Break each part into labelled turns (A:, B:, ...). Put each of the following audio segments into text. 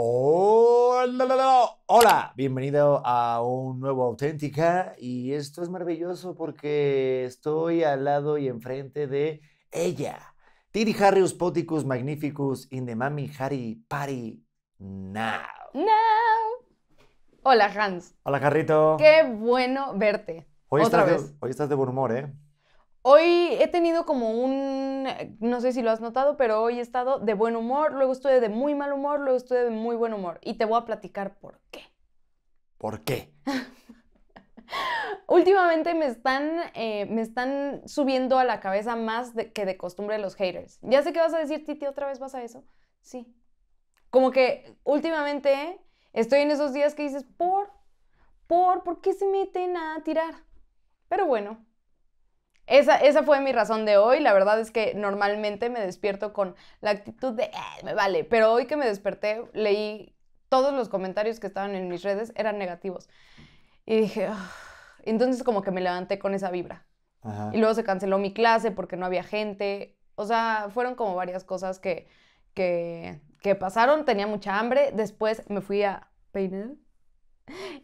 A: Hola, bienvenido a un nuevo Auténtica y esto es maravilloso porque estoy al lado y enfrente de ella. Tiri Harrius Poticus Magnificus in the Mami Harry Party Now.
B: Now. Hola Hans.
A: Hola Carrito.
B: Qué bueno verte. Otra vez.
A: hoy estás de buen humor, ¿eh?
B: Hoy he tenido como un, eh, no sé si lo has notado, pero hoy he estado de buen humor, luego estuve de muy mal humor, luego estuve de muy buen humor. Y te voy a platicar por qué.
A: ¿Por qué?
B: Últimamente me están, eh, me están subiendo a la cabeza más que de costumbre los haters. Ya sé que vas a decir, Titi, otra vez vas a eso. Sí. Como que últimamente estoy en esos días que dices, por, por, ¿por qué se meten a tirar? Pero bueno, esa, fue mi razón de hoy. La verdad es que normalmente me despierto con la actitud de, eh, me vale, pero hoy que me desperté leí todos los comentarios que estaban en mis redes, eran negativos. Y dije, ah". entonces como que me levanté con esa vibra. Y luego se canceló mi clase porque no había gente. O sea, fueron como varias cosas que, que, que pasaron. Tenía mucha hambre. Después me fui a peinar.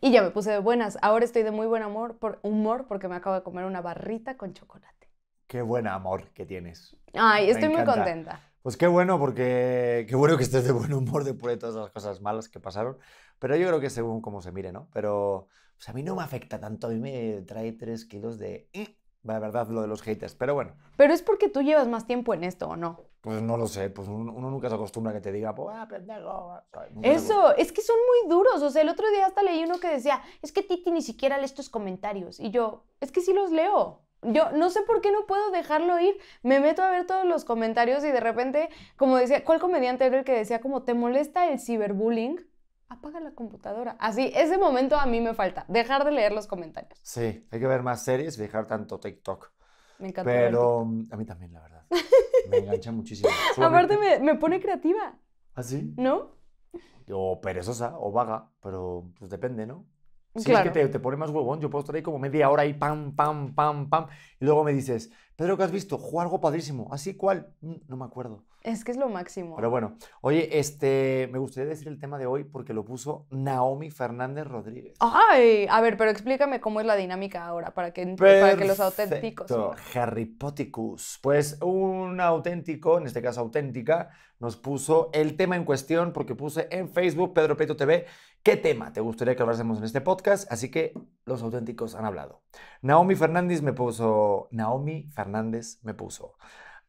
B: Y ya me puse de buenas. Ahora estoy de muy buen amor, por humor porque me acabo de comer una barrita con chocolate.
A: Qué buen amor que tienes. Ay, estoy muy contenta. Pues qué bueno, porque qué bueno que estés de buen humor después de todas las cosas malas que pasaron. Pero yo creo que según cómo se mire, ¿no? Pero pues, a mí no me afecta tanto, a mí me trae tres kilos de... Eh, la verdad, lo de los haters, pero bueno.
B: Pero es porque tú llevas más tiempo en esto, ¿o no?
A: Pues no lo sé, pues uno, nunca se acostumbra a que te diga, pues, ah,
B: pendejo. Eso, es que son muy duros. O sea, el otro día hasta leí uno que decía, es que Titi ni siquiera lee estos comentarios. Y yo, es que sí los leo. Yo no sé por qué no puedo dejarlo ir. Me meto a ver todos los comentarios y de repente, como decía, ¿cuál comediante era el que decía como, ¿te molesta el ciberbullying? Apaga la computadora. Así, ese momento a mí me falta, dejar de leer los comentarios.
A: Sí, hay que ver más series y dejar tanto TikTok.
B: Me encanta. Pero
A: mm, a mí también, la verdad. Me engancha muchísimo. Aparte
B: me, pone creativa. ¿Ah, sí? ¿No?
A: O perezosa o vaga, pero pues depende, ¿no? Si es que te, te pone más huevón, yo puedo estar ahí como media hora y pam, pam, pam, pam. Y luego me dices, Pedro, ¿qué has visto? Juega algo padrísimo. ¿Así cuál? Mm, no me acuerdo.
B: Es que es lo máximo. Pero bueno,
A: oye, este, me gustaría decir el tema de hoy porque lo puso Naomi Fernández Rodríguez.
B: Ay, a ver, pero explícame cómo es la dinámica ahora para que, para que los auténticos.
A: Harry Poticus. Pues un auténtico, en este caso auténtica, nos puso el tema en cuestión porque puse en Facebook Pedro Peito TV ¿Qué tema te gustaría que hablásemos en este podcast? Así que los auténticos han hablado. Naomi Fernández me puso, Naomi Fernández me puso.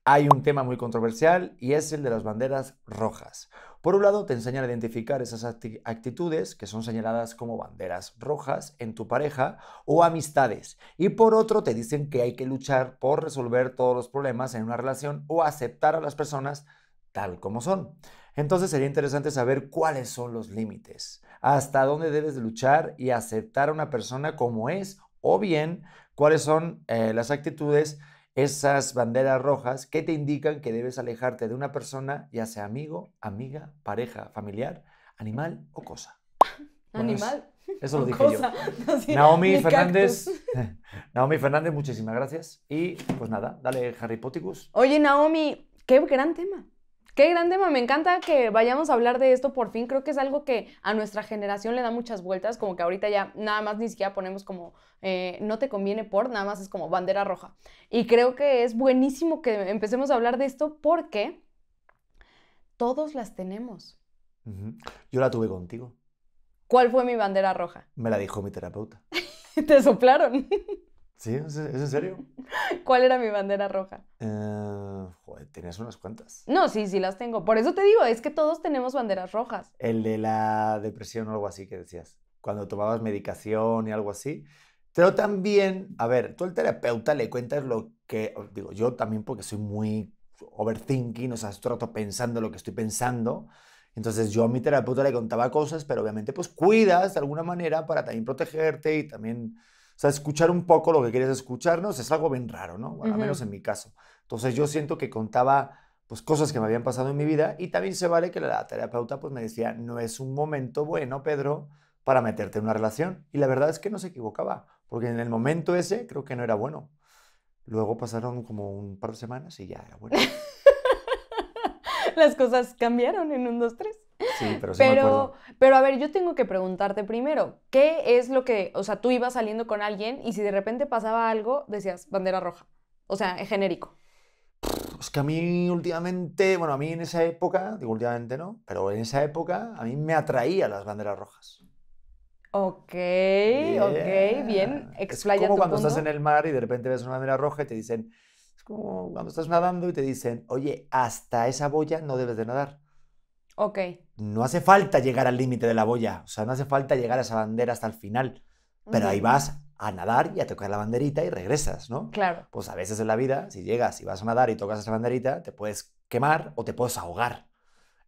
A: Hay un tema muy controversial y es el de las banderas rojas. Por un lado, te enseñan a identificar esas actitudes que son señaladas como banderas rojas en tu pareja o amistades. Y por otro, te dicen que hay que luchar por resolver todos los problemas en una relación o aceptar a las personas tal como son. Entonces sería interesante saber cuáles son los límites hasta dónde debes luchar y aceptar a una persona como es, o bien cuáles son eh, las actitudes, esas banderas rojas que te indican que debes alejarte de una persona, ya sea amigo, amiga, pareja, familiar, animal o cosa. animal. Eso, lo dije yo.
B: Naomi Fernández.
A: Naomi Fernández, muchísimas gracias. Y pues nada, dale Harry Poticus.
B: Oye, Naomi, qué gran tema. Qué grande, me encanta que vayamos a hablar de esto por fin. Creo que es algo que a nuestra generación le da muchas vueltas, como que ahorita ya nada más ni siquiera ponemos como eh, no te conviene por, nada más es como bandera roja. Y creo que es buenísimo que empecemos a hablar de esto porque todos las tenemos.
A: Yo la tuve contigo.
B: ¿Cuál fue mi bandera roja?
A: Me la dijo mi terapeuta.
B: Te soplaron.
A: ¿Sí? ¿Es, en serio?
B: ¿Cuál era mi bandera roja?
A: Eh, joder, ¿tienes unas cuantas?
B: No, sí, sí las tengo. Por eso te digo, es que todos tenemos banderas rojas.
A: El de la depresión o algo así que decías. Cuando tomabas medicación y algo así. Pero también, a ver, tú al terapeuta le cuentas lo que, digo, yo también porque soy muy overthinking, o sea, estoy rato pensando lo que estoy pensando. Entonces yo a mi terapeuta le contaba cosas, pero obviamente pues cuidas de alguna manera para también protegerte y también o sea, escuchar un poco lo que querías escucharnos es algo bien raro, ¿no? Bueno, al menos en mi caso. Entonces yo siento que contaba pues cosas que me habían pasado en mi vida y también se vale que la terapeuta pues me decía, no es un momento bueno, Pedro, para meterte en una relación. Y la verdad es que no se equivocaba, porque en el momento ese creo que no era bueno. Luego pasaron como un par de semanas y ya era bueno.
B: Las cosas cambiaron en un, dos, tres.
A: Sí, pero pero,
B: Pero a ver, yo tengo que preguntarte primero, ¿qué es lo que, o sea, tú ibas saliendo con alguien y si de repente pasaba algo, decías bandera roja? O sea, es genérico.
A: Es que a mí últimamente, bueno, a mí en esa época, digo últimamente no, pero en esa época a mí me atraía las banderas rojas. Ok, ok, bien. es como cuando estás en el mar y de repente ves una bandera roja y te dicen, es como cuando estás nadando y te dicen, oye, hasta esa boya no debes de nadar. Ok no hace falta llegar al límite de la boya, o sea, no hace falta llegar a esa bandera hasta el final, pero ahí vas a nadar y a tocar la banderita y regresas, ¿no? Claro. Pues a veces en la vida, si llegas y vas a nadar y tocas esa banderita, te puedes quemar o te puedes ahogar.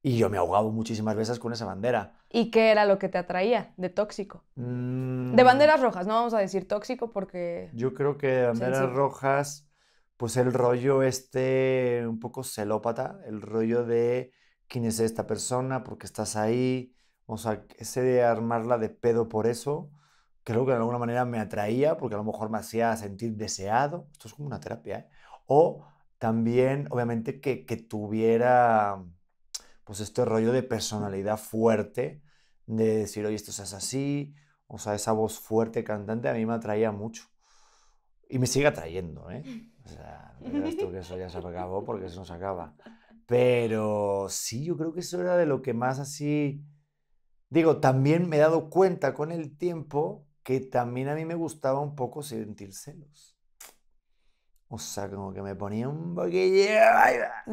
A: Y yo me he ahogado muchísimas veces con esa bandera.
B: ¿Y qué era lo que te atraía de tóxico?
A: Mm. De banderas
B: rojas, no vamos a decir tóxico porque...
A: Yo creo que banderas rojas, pues el rollo este un poco celópata, el rollo de quién es esta persona, por qué estás ahí, o sea, ese de armarla de pedo por eso, creo que de alguna manera me atraía porque a lo mejor me hacía sentir deseado, esto es como una terapia, ¿eh? o también obviamente que, que tuviera pues este rollo de personalidad fuerte, de decir, oye, esto es así, o sea, esa voz fuerte cantante a mí me atraía mucho. Y me sigue atrayendo, ¿eh? O sea, tú que eso ya se acabó porque eso no se acaba. Pero sí, yo creo que eso era de lo que más así... Digo, también me he dado cuenta con el tiempo que también a mí me gustaba un poco sentir celos. O sea, como que me ponía un poquillo...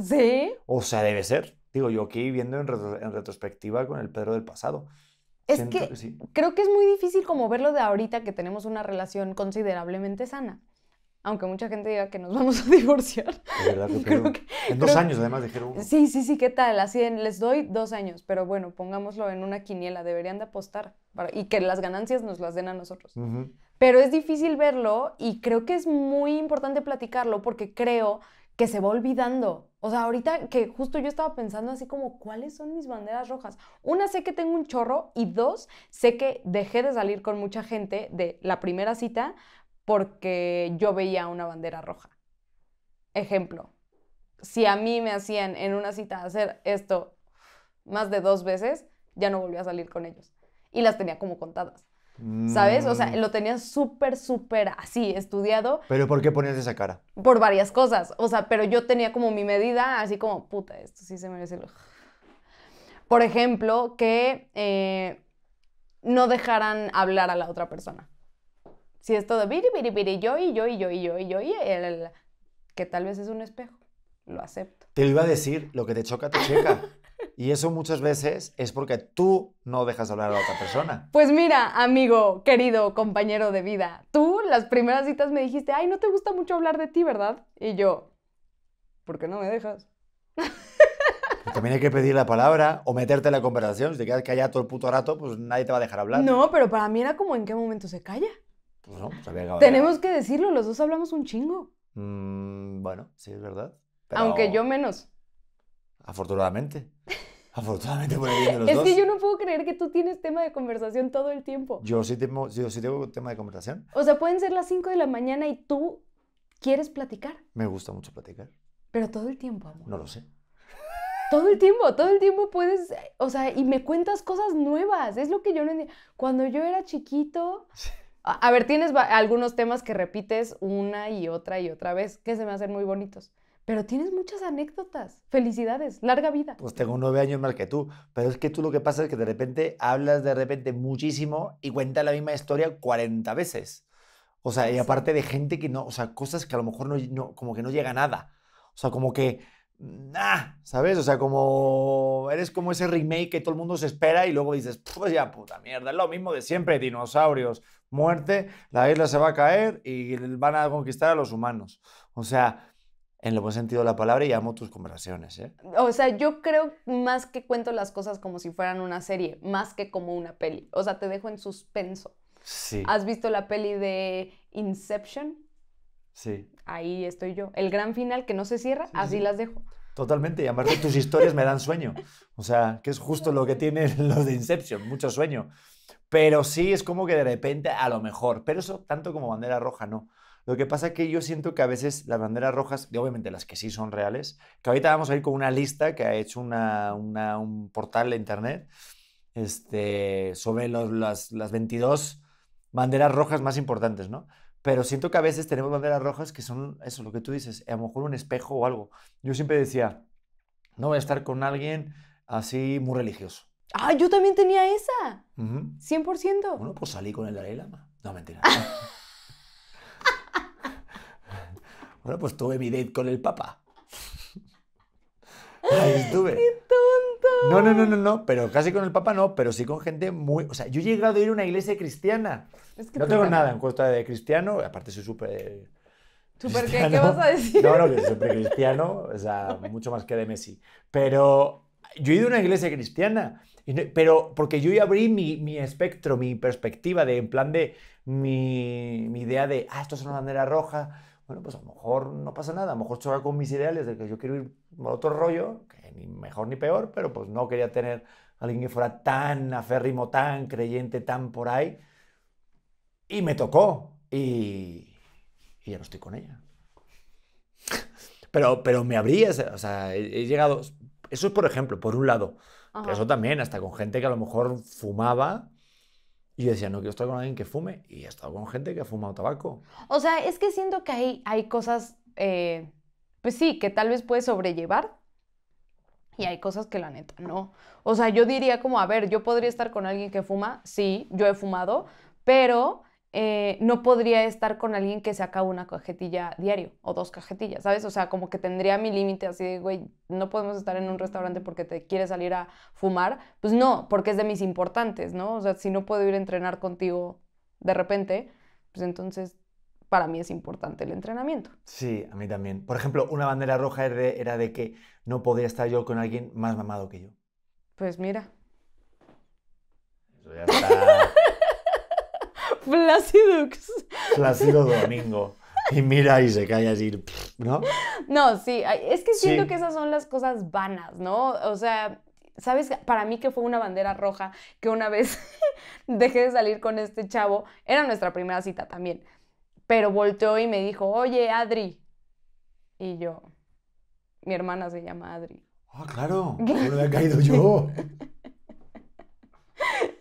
A: ¿Sí? O sea, debe ser. Digo, yo aquí viendo en, retrospectiva con el Pedro del pasado. Es que,
B: creo que es muy difícil como verlo de ahorita que tenemos una relación considerablemente sana aunque mucha gente diga que nos vamos a divorciar.
A: De verdad, que creo que, en dos años además dijeron. Uh".
B: Sí, sí, sí, ¿qué tal? Así les doy dos años, pero bueno, pongámoslo en una quiniela, deberían de apostar para, y que las ganancias nos las den a nosotros. Pero es difícil verlo y creo que es muy importante platicarlo porque creo que se va olvidando. O sea, ahorita que justo yo estaba pensando así como, ¿cuáles son mis banderas rojas? Una, sé que tengo un chorro y dos, sé que dejé de salir con mucha gente de la primera cita porque yo veía una bandera roja. Ejemplo, si a mí me hacían en una cita hacer esto más de dos veces, ya no volví a salir con ellos. Y las tenía como contadas.
A: ¿Sabes? O sea, mm. lo
B: tenía súper, súper así, estudiado.
A: ¿Pero por qué ponías esa cara?
B: Por varias cosas. O sea, pero yo tenía como mi medida, así como, puta, esto sí se merece Por ejemplo, que eh, no dejaran hablar a la otra persona. Si es todo biri, biri, biri, yo y yo y yo y yo y yo y el, que tal vez es un espejo,
A: lo acepto. Te lo iba a decir, lo que te choca, te checa. Y eso muchas veces es porque tú no dejas hablar a la otra persona.
B: Pues mira, amigo, querido compañero de vida, tú las primeras citas me dijiste, ay, no te gusta mucho hablar de ti, ¿verdad? Y yo, ¿por qué no me dejas?
A: También hay que pedir la palabra o meterte en la conversación. Si te quedas callado todo el puto rato, pues nadie te va a dejar hablar. No,
B: pero para mí era como en qué momento se calla.
A: Pues pues, Tenemos
B: que decirlo, los dos hablamos un chingo.
A: Mm, bueno, sí, es verdad. Aunque yo menos. Afortunadamente. Afortunadamente por los es que yo
B: no puedo creer que tú tienes tema de conversación todo el tiempo.
A: Yo sí tengo, sí tengo tema de conversación.
B: O sea, pueden ser las 5 de la mañana y tú quieres platicar.
A: Me gusta mucho platicar.
B: Pero todo el tiempo, amor. No lo sé. Todo el tiempo, todo el tiempo puedes, o sea, y me cuentas cosas nuevas. Es lo que yo no entiendo. Cuando yo era chiquito, sí. A ver, tienes algunos temas que repites una y otra y otra vez, que se me hacen muy bonitos. Pero tienes muchas anécdotas. Felicidades, larga vida.
A: Pues tengo nueve años más que tú. Pero es que tú lo que pasa es que de repente hablas de repente muchísimo y cuentas la misma historia 40 veces. O sea, y aparte de gente que no, o sea, cosas que a lo mejor no, no como que no llega nada. O sea, como que, mm, ah, ¿sabes? O sea, como eres como ese remake que todo el mundo se espera y luego dices, pues ya puta mierda, es lo mismo de siempre, dinosaurios, muerte, la isla se va a caer y van a conquistar a los humanos. O sea, en el buen sentido de la palabra y amo tus conversaciones. ¿eh?
B: O sea, yo creo más que cuento las cosas como si fueran una serie, más que como una peli. O sea, te dejo en suspenso.
A: Sí. ¿Has
B: visto la peli de Inception? Sí. Ahí estoy yo. El gran final que no se cierra, así las dejo.
A: Totalmente, y además tus historias me dan sueño. O sea, que es justo lo que tiene los de Inception, mucho sueño. Pero sí es como que de repente a lo mejor, pero eso tanto como bandera roja no. Lo que pasa es que yo siento que a veces las banderas rojas, y obviamente las que sí son reales, que ahorita vamos a ir con una lista que ha hecho un portal de internet este, sobre las, las 22 banderas rojas más importantes, ¿no? pero siento que a veces tenemos banderas rojas que son eso, lo que tú dices, a lo mejor un espejo o algo. Yo siempre decía, no voy a estar con alguien así muy religioso,
B: Ah, yo también tenía esa. 100%. Bueno, pues
A: salí con el Dalai Lama. No, mentira. bueno, pues tuve mi date con el Papa. Ahí estuve. ¡Qué tonto! No, no, no, no, no, pero casi con el Papa no, pero sí con gente muy... O sea, yo he llegado a ir a una iglesia cristiana.
B: no tengo nada en
A: cuenta de cristiano, aparte soy súper...
B: ¿Súper qué? ¿Qué vas a decir? No, no, que soy
A: súper cristiano, o sea, mucho más que de Messi. Pero yo he ido a una iglesia cristiana pero porque yo ya abrí mi, mi espectro, mi perspectiva, de, en plan de mi, mi, idea de, ah, esto es una bandera roja. Bueno, pues a lo mejor no pasa nada, a lo mejor choca con mis ideales de que yo quiero ir por otro rollo, que ni mejor ni peor, pero pues no quería tener a alguien que fuera tan aférrimo, tan creyente, tan por ahí. Y me tocó y, ya no estoy con ella. Pero, pero me abrí, o sea, he llegado, eso es por ejemplo, por un lado eso también, hasta con gente que a lo mejor fumaba. Y decía, no quiero estar con alguien que fume. Y he estado con gente que ha fumado tabaco.
B: O sea, es que siento que hay, hay cosas, eh, pues sí, que tal vez puedes sobrellevar. Y hay cosas que la neta no. O sea, yo diría como, a ver, yo podría estar con alguien que fuma. Sí, yo he fumado. Pero eh, no podría estar con alguien que se acaba una cajetilla diario o dos cajetillas, ¿sabes? O sea, como que tendría mi límite así de, güey, no podemos estar en un restaurante porque te quieres salir a fumar. Pues no, porque es de mis importantes, ¿no? O sea, si no puedo ir a entrenar contigo de repente, pues entonces para mí es importante el entrenamiento.
A: Sí, a mí también. Por ejemplo, una bandera roja era de, que no podía estar yo con alguien más mamado que yo. Pues mira. Eso ya está. Flácido Domingo. Y mira y se cae así, ¿no?
B: No, sí, es que siento que esas son las cosas vanas, ¿no? O sea, ¿sabes? Para mí que fue una bandera roja que una vez dejé de salir con este chavo, era nuestra primera cita también, pero volteó y me dijo, oye, Adri. Y yo, mi hermana se llama Adri.
A: Ah, claro, no había caído yo.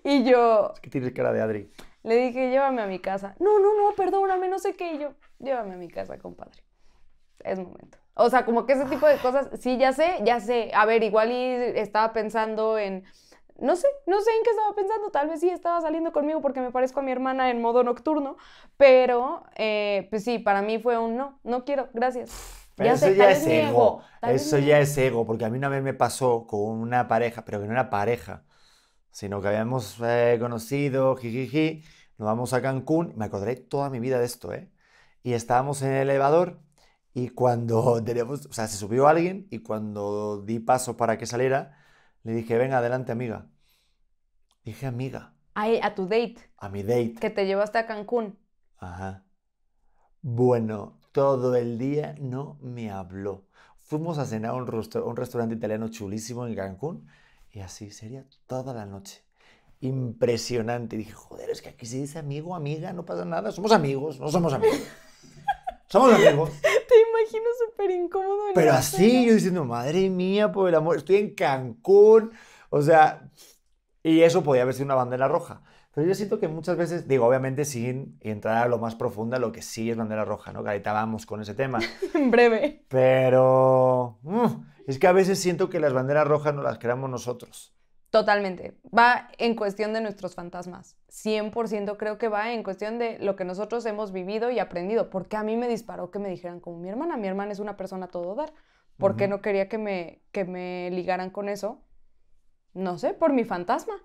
B: y yo... Es
A: que tienes cara de Adri.
B: Le dije, llévame a mi casa. No, no, no, perdóname, no sé qué. Y yo, llévame a mi casa, compadre. Es momento. O sea, como que ese tipo de cosas, sí, ya sé, ya sé. A ver, igual y estaba pensando en, no sé, no sé en qué estaba pensando, tal vez sí estaba saliendo conmigo porque me parezco a mi hermana en modo nocturno, pero eh, pues sí, para mí fue un no, no quiero, gracias. eso ya es ego eso
A: ya es ego, porque a mí una vez me pasó con una pareja, pero que no era pareja, sino que habíamos eh, conocido, jijiji, nos vamos a Cancún, me acordaré toda mi vida de esto, ¿eh? Y estábamos en el elevador y cuando tenemos, o sea, se subió alguien y cuando di paso para que saliera, le dije, venga, adelante, amiga. Dije, amiga.
B: A, a tu date. A mi date. Que te llevó hasta Cancún.
A: Ajá. Bueno, todo el día no me habló. Fuimos a cenar a un, restaurante italiano chulísimo en Cancún y así sería toda la noche. Impresionante. Y dije, joder, es que aquí se dice amigo, amiga, no pasa nada, somos amigos, no somos amigos. Somos amigos.
B: Te imagino súper incómodo. Pero así, yo diciendo,
A: madre mía, por el amor, estoy en Cancún. O sea, y eso podía haber sido una bandera roja. Pero yo siento que muchas veces, digo, obviamente sin entrar a lo más profunda, lo que sí es bandera roja, ¿no? Que con ese tema.
B: en breve.
A: Pero... Mm, es que a veces siento que las banderas rojas no las creamos nosotros.
B: Totalmente. Va en cuestión de nuestros fantasmas. 100% creo que va en cuestión de lo que nosotros hemos vivido y aprendido. Porque a mí me disparó que me dijeran como mi hermana, mi hermana es una persona a todo dar. ¿Por qué no quería que me, que me ligaran con eso? No sé, por mi fantasma.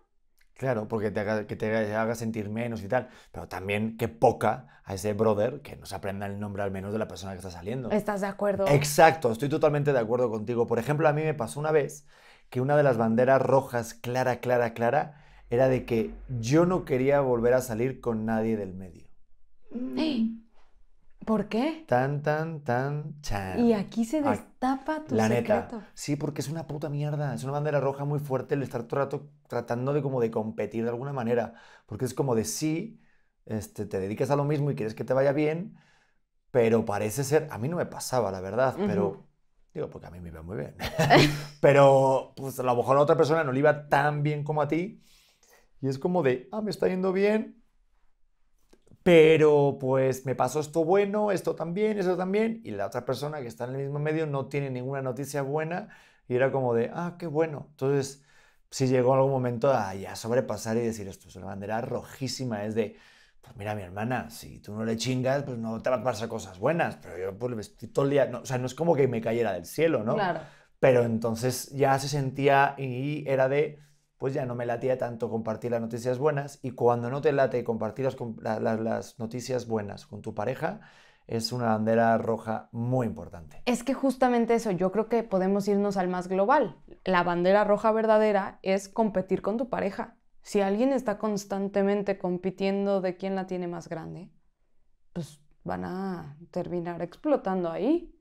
A: Claro, porque te haga, que te haga sentir menos y tal. Pero también que poca a ese brother que no se aprenda el nombre al menos de la persona que está saliendo.
B: ¿Estás de acuerdo?
A: Exacto, estoy totalmente de acuerdo contigo. Por ejemplo, a mí me pasó una vez que una de las banderas rojas, clara, clara, clara, era de que yo no quería volver a salir con nadie del medio.
B: Mm. ¿Por qué?
A: Tan, tan, tan, Y aquí se
B: destapa tu la secreto. Neta.
A: Sí, porque es una puta mierda. Es una bandera roja muy fuerte el estar todo el rato tratando de como de competir de alguna manera. Porque es como de sí, este, te dedicas a lo mismo y quieres que te vaya bien, pero parece ser... A mí no me pasaba, la verdad, pero... Digo, porque a mí me iba muy bien. pero pues, a lo mejor a otra persona no le iba tan bien como a ti. Y es como de, ah, me está yendo bien, pero pues me pasó esto bueno, esto también, eso también, y la otra persona que está en el mismo medio no tiene ninguna noticia buena y era como de, ah, qué bueno. Entonces, si llegó algún momento a ya sobrepasar y decir esto, es una bandera rojísima, es de, pues mira mi hermana, si tú no le chingas, pues no te vas a pasar cosas buenas, pero yo pues todo el día, o sea, no es como que me cayera del cielo, ¿no? Claro. Pero entonces ya se sentía y era de, pues ya no me latía tanto compartir las noticias buenas y cuando no te late compartir las, noticias buenas con tu pareja, es una bandera roja muy importante.
B: Es que justamente eso, yo creo que podemos irnos al más global. La bandera roja verdadera es competir con tu pareja. Si alguien está constantemente compitiendo de quién la tiene más grande, pues van a terminar explotando ahí,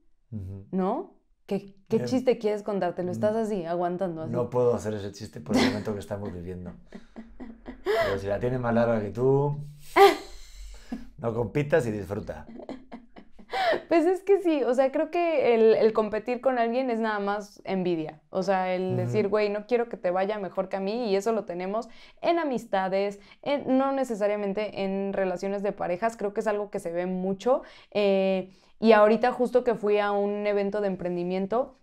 B: ¿no? ¿Qué, em, chiste quieres contarte? Lo estás así, aguantando así. No
A: puedo hacer ese chiste por el momento que estamos viviendo. Pero si la tiene más larga que tú, no compitas y disfruta.
B: Pues es que sí, o sea, creo que el, competir con alguien es nada más envidia. O sea, el decir, güey, no quiero que te vaya mejor que a mí, y eso lo tenemos en amistades, no necesariamente en relaciones de parejas, creo que es algo que se ve mucho. Eh, y ahorita justo que fui a un evento de emprendimiento,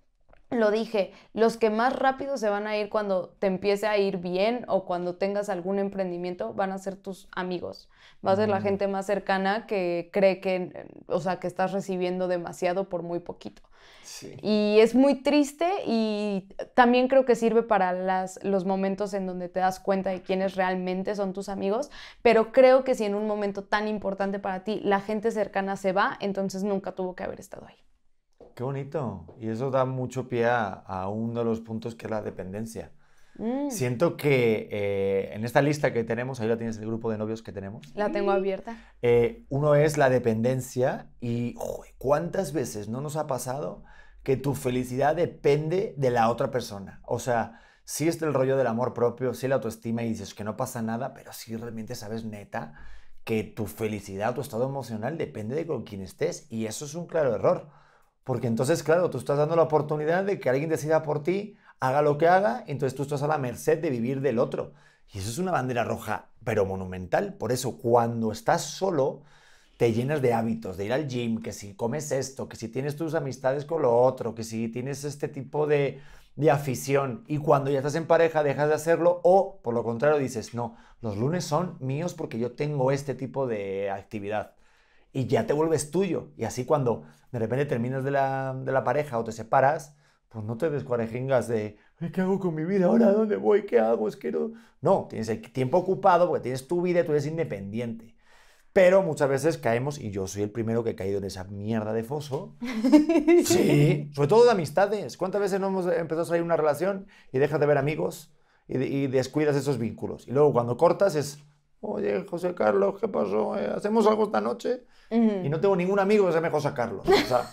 B: lo dije, los que más rápido se van a ir cuando te empiece a ir bien o cuando tengas algún emprendimiento van a ser tus amigos. Va a ser la mm. gente más cercana que cree que, o sea, que estás recibiendo demasiado por muy poquito. Y es muy triste y también creo que sirve para los momentos en donde te das cuenta de quiénes realmente son tus amigos, pero creo que si en un momento tan importante para ti la gente cercana se va, entonces nunca tuvo que haber estado ahí.
A: Qué bonito. Y eso da mucho pie a, uno de los puntos que es la dependencia. Mm. Siento que eh, en esta lista que tenemos, ahí la tienes el grupo de novios que tenemos.
B: La tengo abierta.
A: Eh, uno es la dependencia y cuántas veces no nos ha pasado que tu felicidad depende de la otra persona. O sea, sí es el rollo del amor propio, sí la autoestima y dices que no pasa nada, pero sí realmente sabes neta que tu felicidad, tu estado emocional depende de con quién estés y eso es un claro error. Porque entonces, claro, tú estás dando la oportunidad de que alguien decida por ti, haga lo que haga, entonces tú estás a la merced de vivir del otro. Y eso es una bandera roja, pero monumental. Por eso, cuando estás solo, te llenas de hábitos, de ir al gym, que si comes esto, que si tienes tus amistades con lo otro, que si tienes este tipo de, de afición y cuando ya estás en pareja dejas de hacerlo o por lo contrario dices, no, los lunes son míos porque yo tengo este tipo de actividad y ya te vuelves tuyo. Y así cuando de repente terminas de la, pareja o te separas, pues no te descuarejingas de, ¿qué hago con mi vida ahora? ¿Dónde voy? ¿Qué hago? Es que no... No, tienes tiempo ocupado porque tienes tu vida y tú eres independiente. Pero muchas veces caemos, y yo soy el primero que he caído en esa mierda de foso. sí, sobre todo de amistades. ¿Cuántas veces no hemos empezado a salir una relación y dejas de ver amigos y, y descuidas esos vínculos? Y luego cuando cortas es, oye, José Carlos, ¿qué pasó? Eh, ¿Hacemos algo esta noche? Y no tengo ningún amigo que se llame José Carlos. O sea,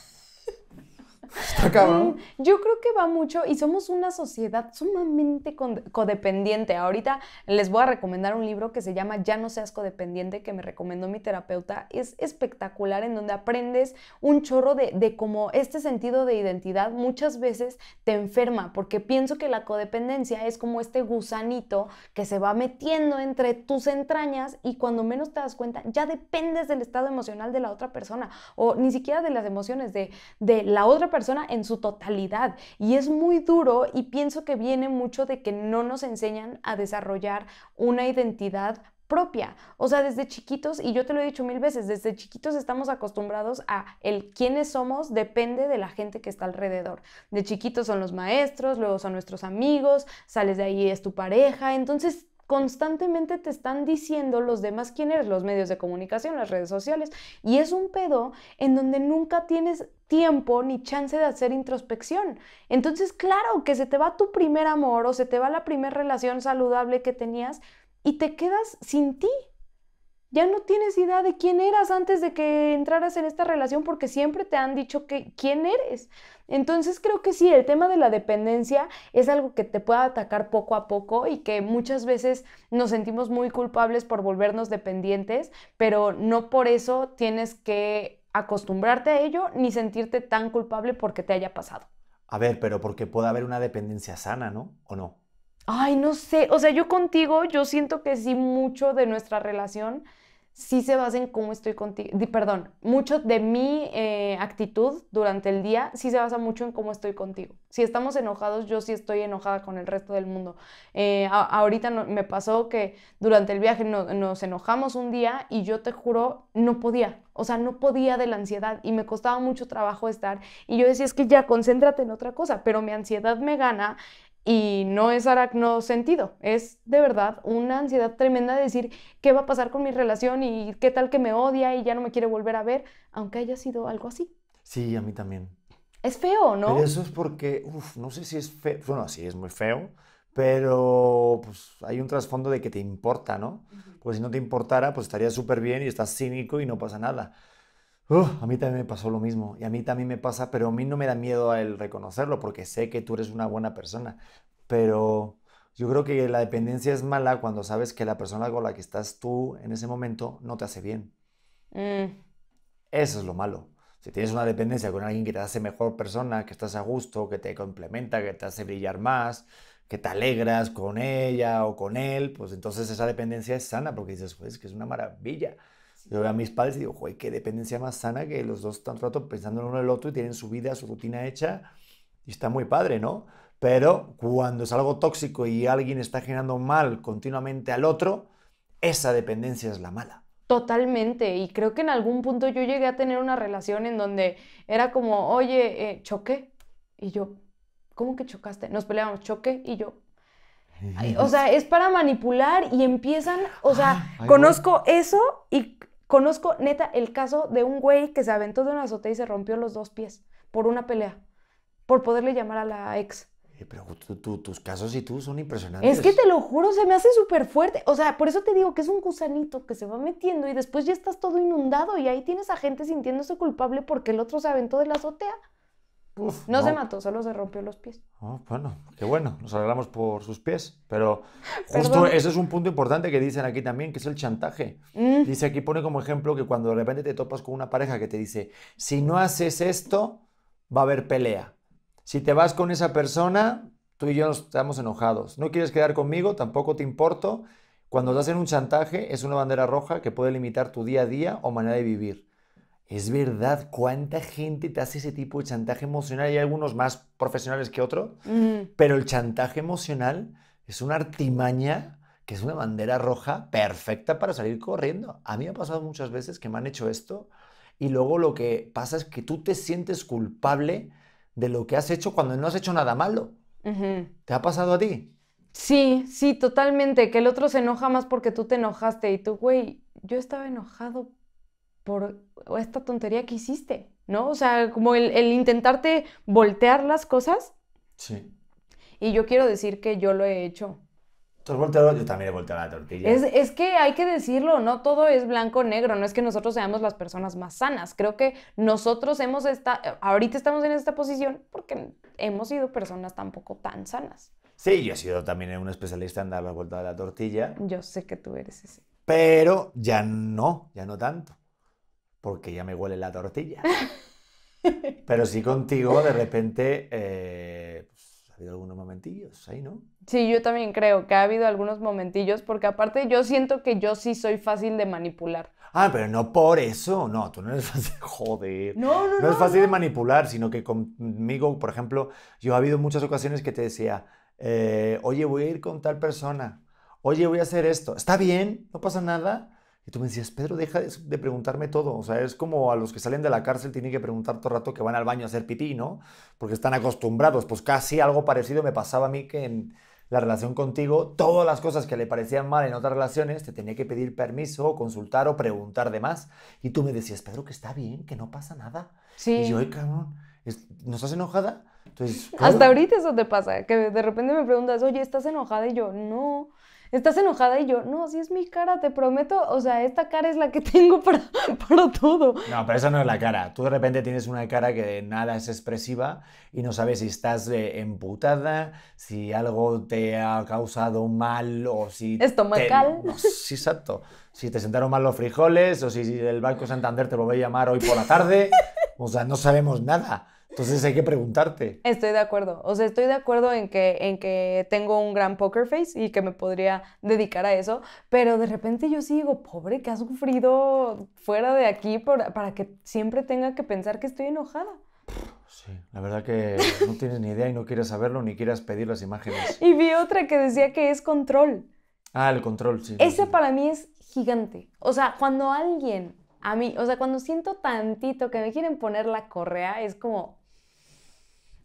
A: Mm,
B: yo creo que va mucho y somos una sociedad sumamente codependiente. Ahorita les voy a recomendar un libro que se llama Ya no seas codependiente, que me recomendó mi terapeuta. Es espectacular en donde aprendes un chorro de, cómo este sentido de identidad muchas veces te enferma, porque pienso que la codependencia es como este gusanito que se va metiendo entre tus entrañas y cuando menos te das cuenta ya dependes del estado emocional de la otra persona o ni siquiera de las emociones de la otra persona persona en su totalidad. Y es muy duro y pienso que viene mucho de que no nos enseñan a desarrollar una identidad propia. O sea, desde chiquitos, y yo te lo he dicho mil veces, desde chiquitos estamos acostumbrados a el quiénes somos depende de la gente que está alrededor. De chiquitos son los maestros, luego son nuestros amigos, sales de ahí es tu pareja, entonces constantemente te están diciendo los demás quién eres, los medios de comunicación, las redes sociales. Y es un pedo en donde nunca tienes tiempo ni chance de hacer introspección. Entonces, claro, que se te va tu primer amor o se te va la primera relación saludable que tenías y te quedas sin ti. Ya no tienes idea de quién eras antes de que entraras en esta relación porque siempre te han dicho que quién eres. Entonces creo que sí, el tema de la dependencia es algo que te puede atacar poco a poco y que muchas veces nos sentimos muy culpables por volvernos dependientes, pero no por eso tienes que acostumbrarte a ello ni sentirte tan culpable porque te haya pasado.
A: A ver, pero porque puede haber una dependencia sana, ¿no? ¿O no?
B: Ay, no sé, o sea, yo contigo, yo siento que sí mucho de nuestra relación sí se basa en cómo estoy contigo, perdón, mucho de mi eh, actitud durante el día sí se basa mucho en cómo estoy contigo. Si estamos enojados, yo sí estoy enojada con el resto del mundo. Eh, ahorita me pasó que durante el viaje nos enojamos un día y yo te juro, no podía, o sea, no podía de la ansiedad y me costaba mucho trabajo estar y yo decía, es que ya, concéntrate en otra cosa, pero mi ansiedad me gana y no es aracno sentido, es de verdad una ansiedad tremenda de decir qué va a pasar con mi relación y qué tal que me odia y ya no me quiere volver a ver, aunque haya sido algo así.
A: Sí, a mí también.
B: Es feo, ¿no? eso
A: es porque, uff, no sé si es feo, bueno, sí, es muy feo, pero pues hay un trasfondo de que te importa, ¿no? Pues si no te importara, pues estaría súper bien y estás cínico y no pasa nada a mí también me pasó lo mismo y a mí también me pasa, pero a mí no me da miedo el reconocerlo porque sé que tú eres una buena persona. Pero yo creo que la dependencia es mala cuando sabes que la persona con la que estás tú en ese momento no te hace bien. Mm. Eso es lo malo. Si tienes una dependencia con alguien que te hace mejor persona, que estás a gusto, que te complementa, que te hace brillar más, que te alegras con ella o con él, pues entonces esa dependencia es sana porque dices, pues que es una maravilla. Yo veo a mis padres y digo, joder, qué dependencia más sana que los dos están rato pensando en uno en el otro y tienen su vida, su rutina hecha. Y está muy padre, ¿no? Pero cuando es algo tóxico y alguien está generando mal continuamente al otro, esa dependencia es la mala.
B: Totalmente. Y creo que en algún punto yo llegué a tener una relación en donde era como, oye, eh, choqué. Y yo, ¿cómo que chocaste? Nos peleamos choqué. Y yo, o sea, es para manipular y empiezan, o sea, conozco eso y Conozco, neta, el caso de un güey que se aventó de una azotea y se rompió los dos pies por una pelea, por poderle llamar a la ex.
A: Eh, pero tus casos y tú son impresionantes. Es que te
B: lo juro, se me hace súper fuerte. O sea, por eso te digo que es un gusanito que se va metiendo y después ya estás todo inundado y ahí tienes a gente sintiéndose culpable porque el otro se aventó de la azotea no, se mató, solo se rompió los pies.
A: Ah, bueno, qué bueno, nos alegramos por sus pies. Pero justo ese es un punto importante que dicen aquí también, que es el chantaje. Mm. Dice aquí, pone como ejemplo que cuando de repente te topas con una pareja que te dice, si no haces esto, va a haber pelea. Si te vas con esa persona, tú y yo estamos enojados. No quieres quedar conmigo, tampoco te importo. Cuando te hacen un chantaje, es una bandera roja que puede limitar tu día a día o manera de vivir. Es verdad, ¿cuánta gente te hace ese tipo de chantaje emocional? Hay algunos más profesionales que otros, pero el chantaje emocional es una artimaña que es una bandera roja perfecta para salir corriendo. A mí me ha pasado muchas veces que me han hecho esto y luego lo que pasa es que tú te sientes culpable de lo que has hecho cuando no has hecho nada malo.
B: ¿Te
A: ha pasado a ti?
B: Sí, sí, totalmente. Que el otro se enoja más porque tú te enojaste y tú, güey, yo estaba enojado por esta tontería que hiciste, ¿no? O sea, como el, intentarte voltear las cosas. Sí. Y yo quiero decir que yo lo he hecho.
A: ¿Tú has volteado? Yo también he volteado la tortilla. Es,
B: es, que hay que decirlo, no todo es blanco o negro, no es que nosotros seamos las personas más sanas. Creo que nosotros hemos estado ahorita estamos en esta posición porque hemos sido personas tampoco tan sanas.
A: Sí, yo he sido también un especialista en dar la vuelta de la tortilla. Yo sé que tú eres ese. Pero ya no, ya no tanto porque ya me huele la tortilla. Pero sí contigo, de repente, eh, pues, ha habido algunos momentillos ahí, ¿no?
B: Sí, yo también creo que ha habido algunos momentillos, porque aparte yo siento que yo sí soy fácil de manipular.
A: Ah, pero no por eso, no, tú no eres fácil, joder. No, no, no. es fácil de manipular, sino que conmigo, por ejemplo, yo ha habido muchas ocasiones que te decía, eh, oye, voy a ir con tal persona, oye, voy a hacer esto, está bien, no pasa nada, y tú me decías, Pedro, deja de preguntarme todo. O sea, es como a los que salen de la cárcel tienen que preguntar todo rato que van al baño a hacer pipí, ¿no? Porque están acostumbrados. Pues casi algo parecido me pasaba a mí que en la relación contigo, todas las cosas que le parecían mal en otras relaciones, te tenía que pedir permiso, consultar o preguntar de más. Y tú me decías, Pedro, que está bien, que no pasa nada. Sí. Y yo, ay, cabrón, ¿no estás enojada? Entonces, Hasta ahorita
B: eso te pasa, que de repente me preguntas, oye, ¿estás enojada? Y yo, no. ¿estás enojada? Y yo, no, si es mi cara, te prometo, o sea, esta cara es la que tengo para, todo.
A: No, pero esa no es la cara. Tú de repente tienes una cara que nada es expresiva y no sabes si estás eh, emputada, si algo te ha causado mal o si... Estomacal. sí, exacto. Si te sentaron mal los frijoles o si el Banco Santander te lo a llamar hoy por la tarde. O sea, no sabemos nada. Entonces hay que preguntarte.
B: Estoy de acuerdo. O sea, estoy de acuerdo en que, en que tengo un gran poker face y que me podría dedicar a eso, pero de repente yo sí digo, pobre, que has sufrido fuera de aquí para que siempre tenga que pensar que estoy enojada.
A: Sí, la verdad que no tienes ni idea y no quieres saberlo ni quieres pedir las imágenes.
B: Y vi otra que decía que es control.
A: Ah, el control, sí. Ese
B: para mí es gigante. O sea, cuando alguien, a mí, o sea, cuando siento tantito que me quieren poner la correa, es como,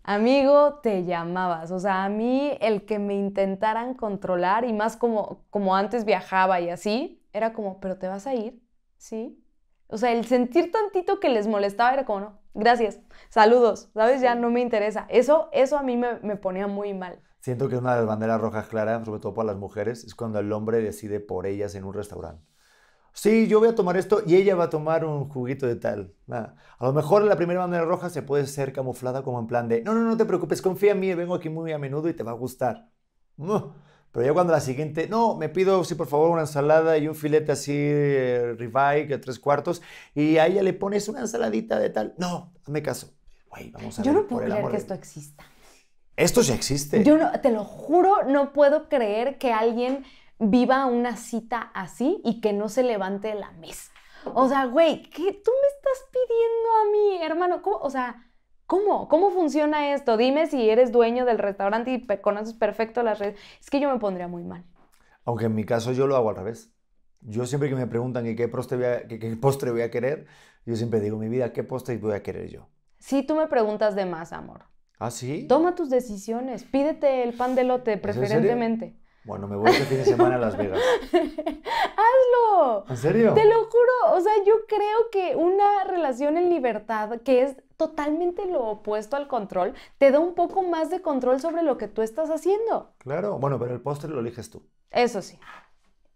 B: amigo, te llamabas. O sea, a mí el que me intentaran controlar y más como, como antes viajaba y así, era como, pero te vas a ir, ¿sí? O sea, el sentir tantito que les molestaba era como, no, gracias, saludos, ¿sabes? Ya no me interesa. Eso, eso a mí me, ponía muy mal.
A: Siento que una de las banderas rojas claras, sobre todo para las mujeres, es cuando el hombre decide por ellas en un restaurante sí, yo voy a tomar esto y ella va a tomar un juguito de tal. Ah, a lo mejor la primera bandera roja se puede ser camuflada como en plan de, no, no, no te preocupes, confía en mí, vengo aquí muy a menudo y te va a gustar. Mm, pero ya cuando la siguiente, no, me pido, sí, por favor, una ensalada y un filete así, eh, ribeye, tres cuartos, y a ella le pones una ensaladita de tal. No, hazme caso. vamos a Yo no puedo creer que esto exista. Esto ya existe. Yo
B: no, te lo juro, no puedo creer que alguien viva una cita así y que no se levante la mesa. O sea, güey, ¿qué tú me estás pidiendo a mí, hermano? ¿Cómo? O sea, ¿cómo? ¿Cómo funciona esto? Dime si eres dueño del restaurante y conoces perfecto las redes. Es que yo me pondría muy mal.
A: Aunque en mi caso yo lo hago al revés. Yo siempre que me preguntan qué postre voy a, querer, yo siempre digo, mi vida, ¿qué postre voy a querer yo?
B: Sí, tú me preguntas de más, amor. ¿Ah, sí? Toma tus decisiones, pídete el pan de lote preferentemente.
A: Bueno, me voy este fin de semana a Las vidas.
B: ¡Hazlo!
A: ¿En serio? Te lo
B: juro. O sea, yo creo que una relación en libertad, que es totalmente lo opuesto al control, te da un poco más de control sobre lo que tú estás haciendo.
A: Claro. Bueno, pero el postre lo eliges tú.
B: Eso sí.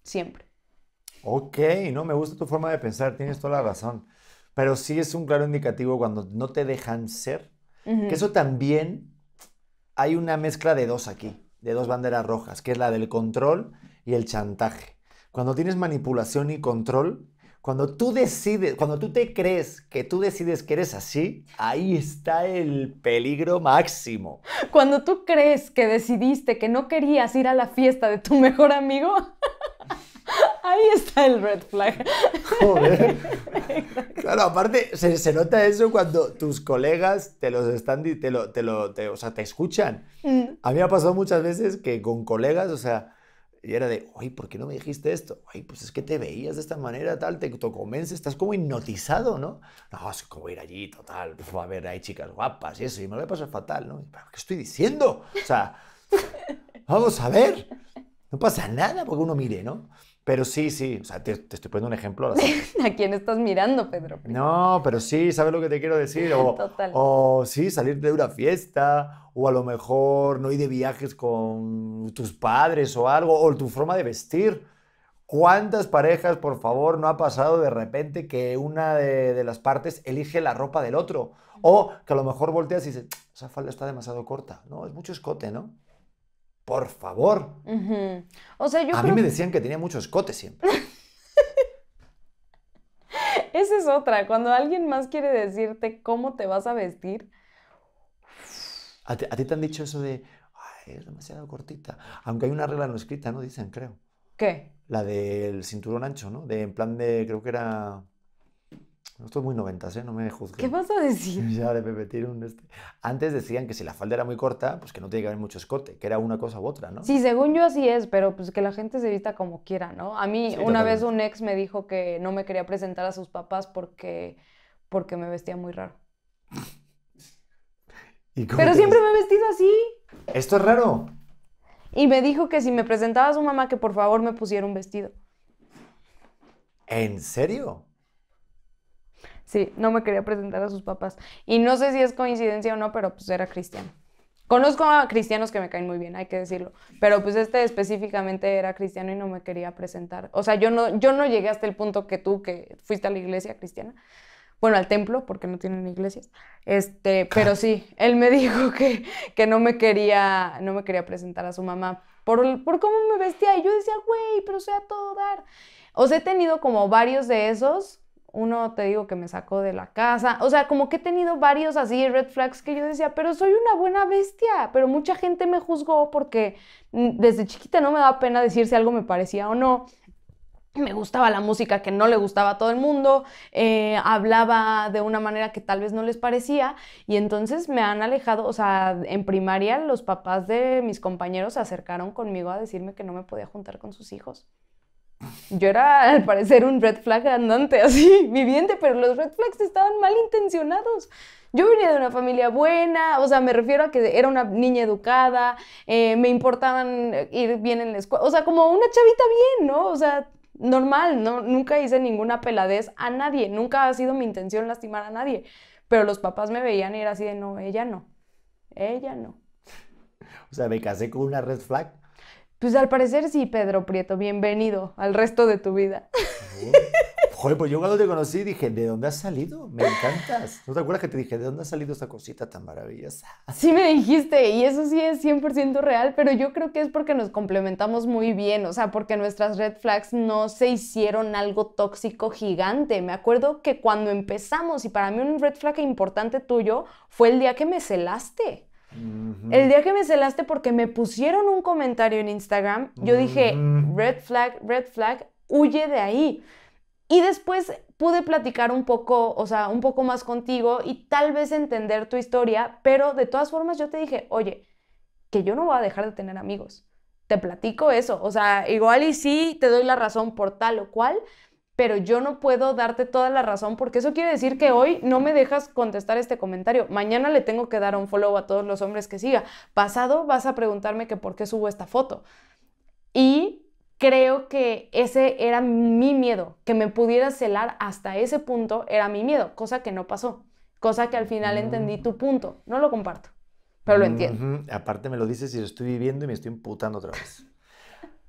B: Siempre.
A: Ok, no, me gusta tu forma de pensar. Tienes toda la razón. Pero sí es un claro indicativo cuando no te dejan ser. Que eso también hay una mezcla de dos aquí de dos banderas rojas, que es la del control y el chantaje. Cuando tienes manipulación y control, cuando tú decides, cuando tú te crees que tú decides que eres así, ahí está el peligro máximo. Cuando
B: tú crees que decidiste que no querías ir a la fiesta de tu mejor amigo,
A: Ahí está el red flag. Joder. Claro, aparte se, se, nota eso cuando tus colegas te los están te lo, te lo o sea, te escuchan. Mm. A mí me ha pasado muchas veces que con colegas, o sea, y era de, oye, ¿por qué no me dijiste esto? Oye, pues es que te veías de esta manera, tal, te, convences, estás como hipnotizado, ¿no? No, es como ir allí, total, a ver, hay chicas guapas y eso, y me lo voy a fatal, ¿no? qué estoy diciendo? O sea, vamos a ver, no pasa nada porque uno mire, ¿no? Pero sí, sí, o sea, te, estoy poniendo un ejemplo.
B: ¿A, quién estás mirando, Pedro?
A: No, pero sí, ¿sabes lo que te quiero decir? O, Total. o sí, salir de una fiesta, o a lo mejor no ir de viajes con tus padres o algo, o tu forma de vestir. ¿Cuántas parejas, por favor, no ha pasado de repente que una de, de, las partes elige la ropa del otro? O que a lo mejor volteas y dices, esa falda está demasiado corta, ¿no? Es mucho escote, ¿no? por favor.
B: A mí me decían
A: que tenía mucho escote siempre.
B: Esa es otra. Cuando alguien más quiere decirte cómo te vas a vestir.
A: ¿A ti, te han dicho eso de. es demasiado cortita. Aunque hay una regla no escrita, ¿no? Dicen, creo. ¿Qué? La del cinturón ancho, ¿no? De, en plan de. Creo que era. Esto es muy noventas, ¿eh? No me juzgues. ¿Qué vas a decir? ya de repetir un este. Antes decían que si la falda era muy corta, pues que no tenía que haber mucho escote, que era una cosa u otra, ¿no? Sí,
B: según yo así es, pero pues que la gente se vista como quiera, ¿no? A mí una vez un ex me dijo que no me quería presentar a sus papás porque, porque me vestía muy raro. pero siempre me he vestido así.
A: Esto es raro.
B: Y me dijo que si me presentaba a su mamá que por favor me pusiera un vestido.
A: ¿En serio?
B: Sí, no me quería presentar a sus papás. Y no sé si es coincidencia o no, pero pues era cristiano. Conozco a cristianos que me caen muy bien, hay que decirlo, pero pues este específicamente era cristiano y no me quería presentar. O sea, yo no, yo no llegué hasta el punto que tú, que fuiste a la iglesia cristiana, bueno, al templo, porque no tienen iglesias, este, pero sí, él me dijo que, que no, me quería, no me quería presentar a su mamá por, por cómo me vestía. Y yo decía, güey, pero sea todo dar. Os he tenido como varios de esos uno te digo que me sacó de la casa. O sea, como que he tenido varios así red flags que yo decía, pero soy una buena bestia. Pero mucha gente me juzgó porque mm, desde chiquita no me daba pena decir si algo me parecía o no. Me gustaba la música que no le gustaba a todo el mundo, eh, hablaba de una manera que tal vez no les parecía y entonces me han alejado, o sea, en primaria los papás de mis compañeros se acercaron conmigo a decirme que no me podía juntar con sus hijos yo era al parecer un red flag andante, así, viviente, pero los red flags estaban mal intencionados. Yo venía de una familia buena, o sea, me refiero a que era una niña educada, eh, me importaban eh, ir bien en la escuela, o sea, como una chavita bien, ¿no? O sea, normal, ¿no? nunca hice ninguna peladez a nadie, nunca ha sido mi intención lastimar a nadie, pero los papás me veían y era así de, no, ella no, ella no.
A: O sea, me casé con una red flag
B: pues al parecer sí, Pedro Prieto, bienvenido al resto de tu vida.
A: Oh. Joder, pues yo cuando te conocí dije, ¿de dónde has salido? Me encantas. ¿No te acuerdas que te dije, ¿de dónde ha salido esta cosita tan maravillosa?
B: Sí me dijiste, y eso sí es 100% real, pero yo creo que es porque nos complementamos muy bien, o sea, porque nuestras red flags no se hicieron algo tóxico gigante. Me acuerdo que cuando empezamos, y para mí un red flag importante tuyo fue el día que me celaste. El día que me celaste porque me pusieron un comentario en Instagram, yo dije, red flag, red flag, huye de ahí. Y después pude platicar un poco, o sea, un poco más contigo y tal vez entender tu historia, pero de todas formas yo te dije, oye, que yo no voy a dejar de tener amigos. Te platico eso, o sea, igual y sí, te doy la razón por tal o cual, pero yo no puedo darte toda la razón porque eso quiere decir que hoy no me dejas contestar este comentario. Mañana le tengo que dar un follow a todos los hombres que siga. Pasado vas a preguntarme que por qué subo esta foto. Y creo que ese era mi miedo, que me pudiera celar hasta ese punto era mi miedo, cosa que no pasó, cosa que al final mm. entendí tu punto. No lo comparto,
A: pero lo entiendo. Aparte me lo dices y lo estoy viviendo y me estoy imputando otra vez.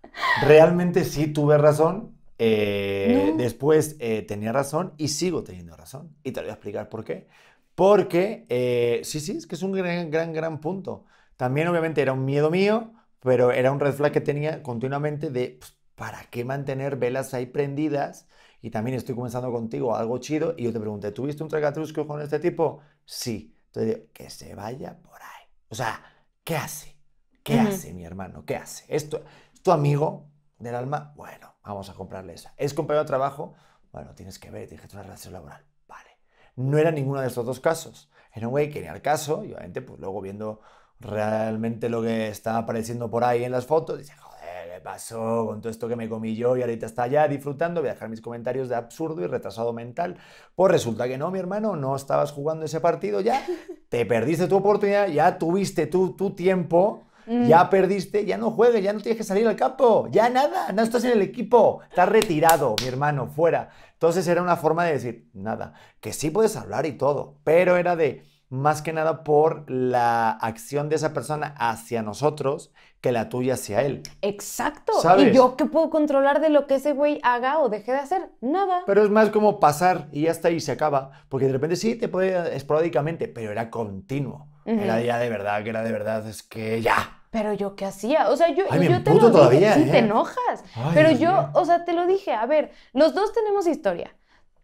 A: Realmente sí tuve razón, eh, después eh, tenía razón y sigo teniendo razón. Y te voy a explicar por qué. Porque, eh, sí, sí, es que es un gran, gran, gran punto. También obviamente era un miedo mío, pero era un red flag que tenía continuamente de, pues, ¿para qué mantener velas ahí prendidas? Y también estoy comenzando contigo algo chido. Y yo te pregunté, ¿tuviste un tragatrusco con este tipo? Sí. Entonces digo, que se vaya por ahí. O sea, ¿qué hace? ¿Qué hace mi hermano? ¿Qué hace? esto ¿Es tu amigo del alma? Bueno, vamos a comprarle esa. ¿Es compañero de trabajo? Bueno, tienes que ver, tienes que tener una relación laboral. Vale. No era ninguno de estos dos casos. Era un güey que ni al caso, y obviamente, pues luego viendo realmente lo que estaba apareciendo por ahí en las fotos, dice, joder, ¿qué pasó con todo esto que me comí yo y ahorita está allá disfrutando? Voy a dejar mis comentarios de absurdo y retrasado mental. Pues resulta que no, mi hermano, no estabas jugando ese partido ya, te perdiste tu oportunidad, ya tuviste tu, tu tiempo Mm. Ya perdiste, ya no juegues, ya no tienes que salir al campo, ya nada, no estás en el equipo, estás retirado, mi hermano, fuera. Entonces era una forma de decir, nada, que sí puedes hablar y todo, pero era de más que nada por la acción de esa persona hacia nosotros que la tuya hacia él.
B: Exacto. ¿Sabes? ¿Y yo qué puedo controlar de lo que ese güey haga o deje de hacer? Nada. Pero
A: es más como pasar y hasta ahí se acaba. Porque de repente sí te puede esporádicamente, pero era continuo. Era de verdad, que era de verdad, es que ya.
B: Pero yo qué hacía, o sea, yo, te lo dije, sí te ¿eh? enojas, pero yo, o sea, te lo dije, a ver, los dos tenemos historia.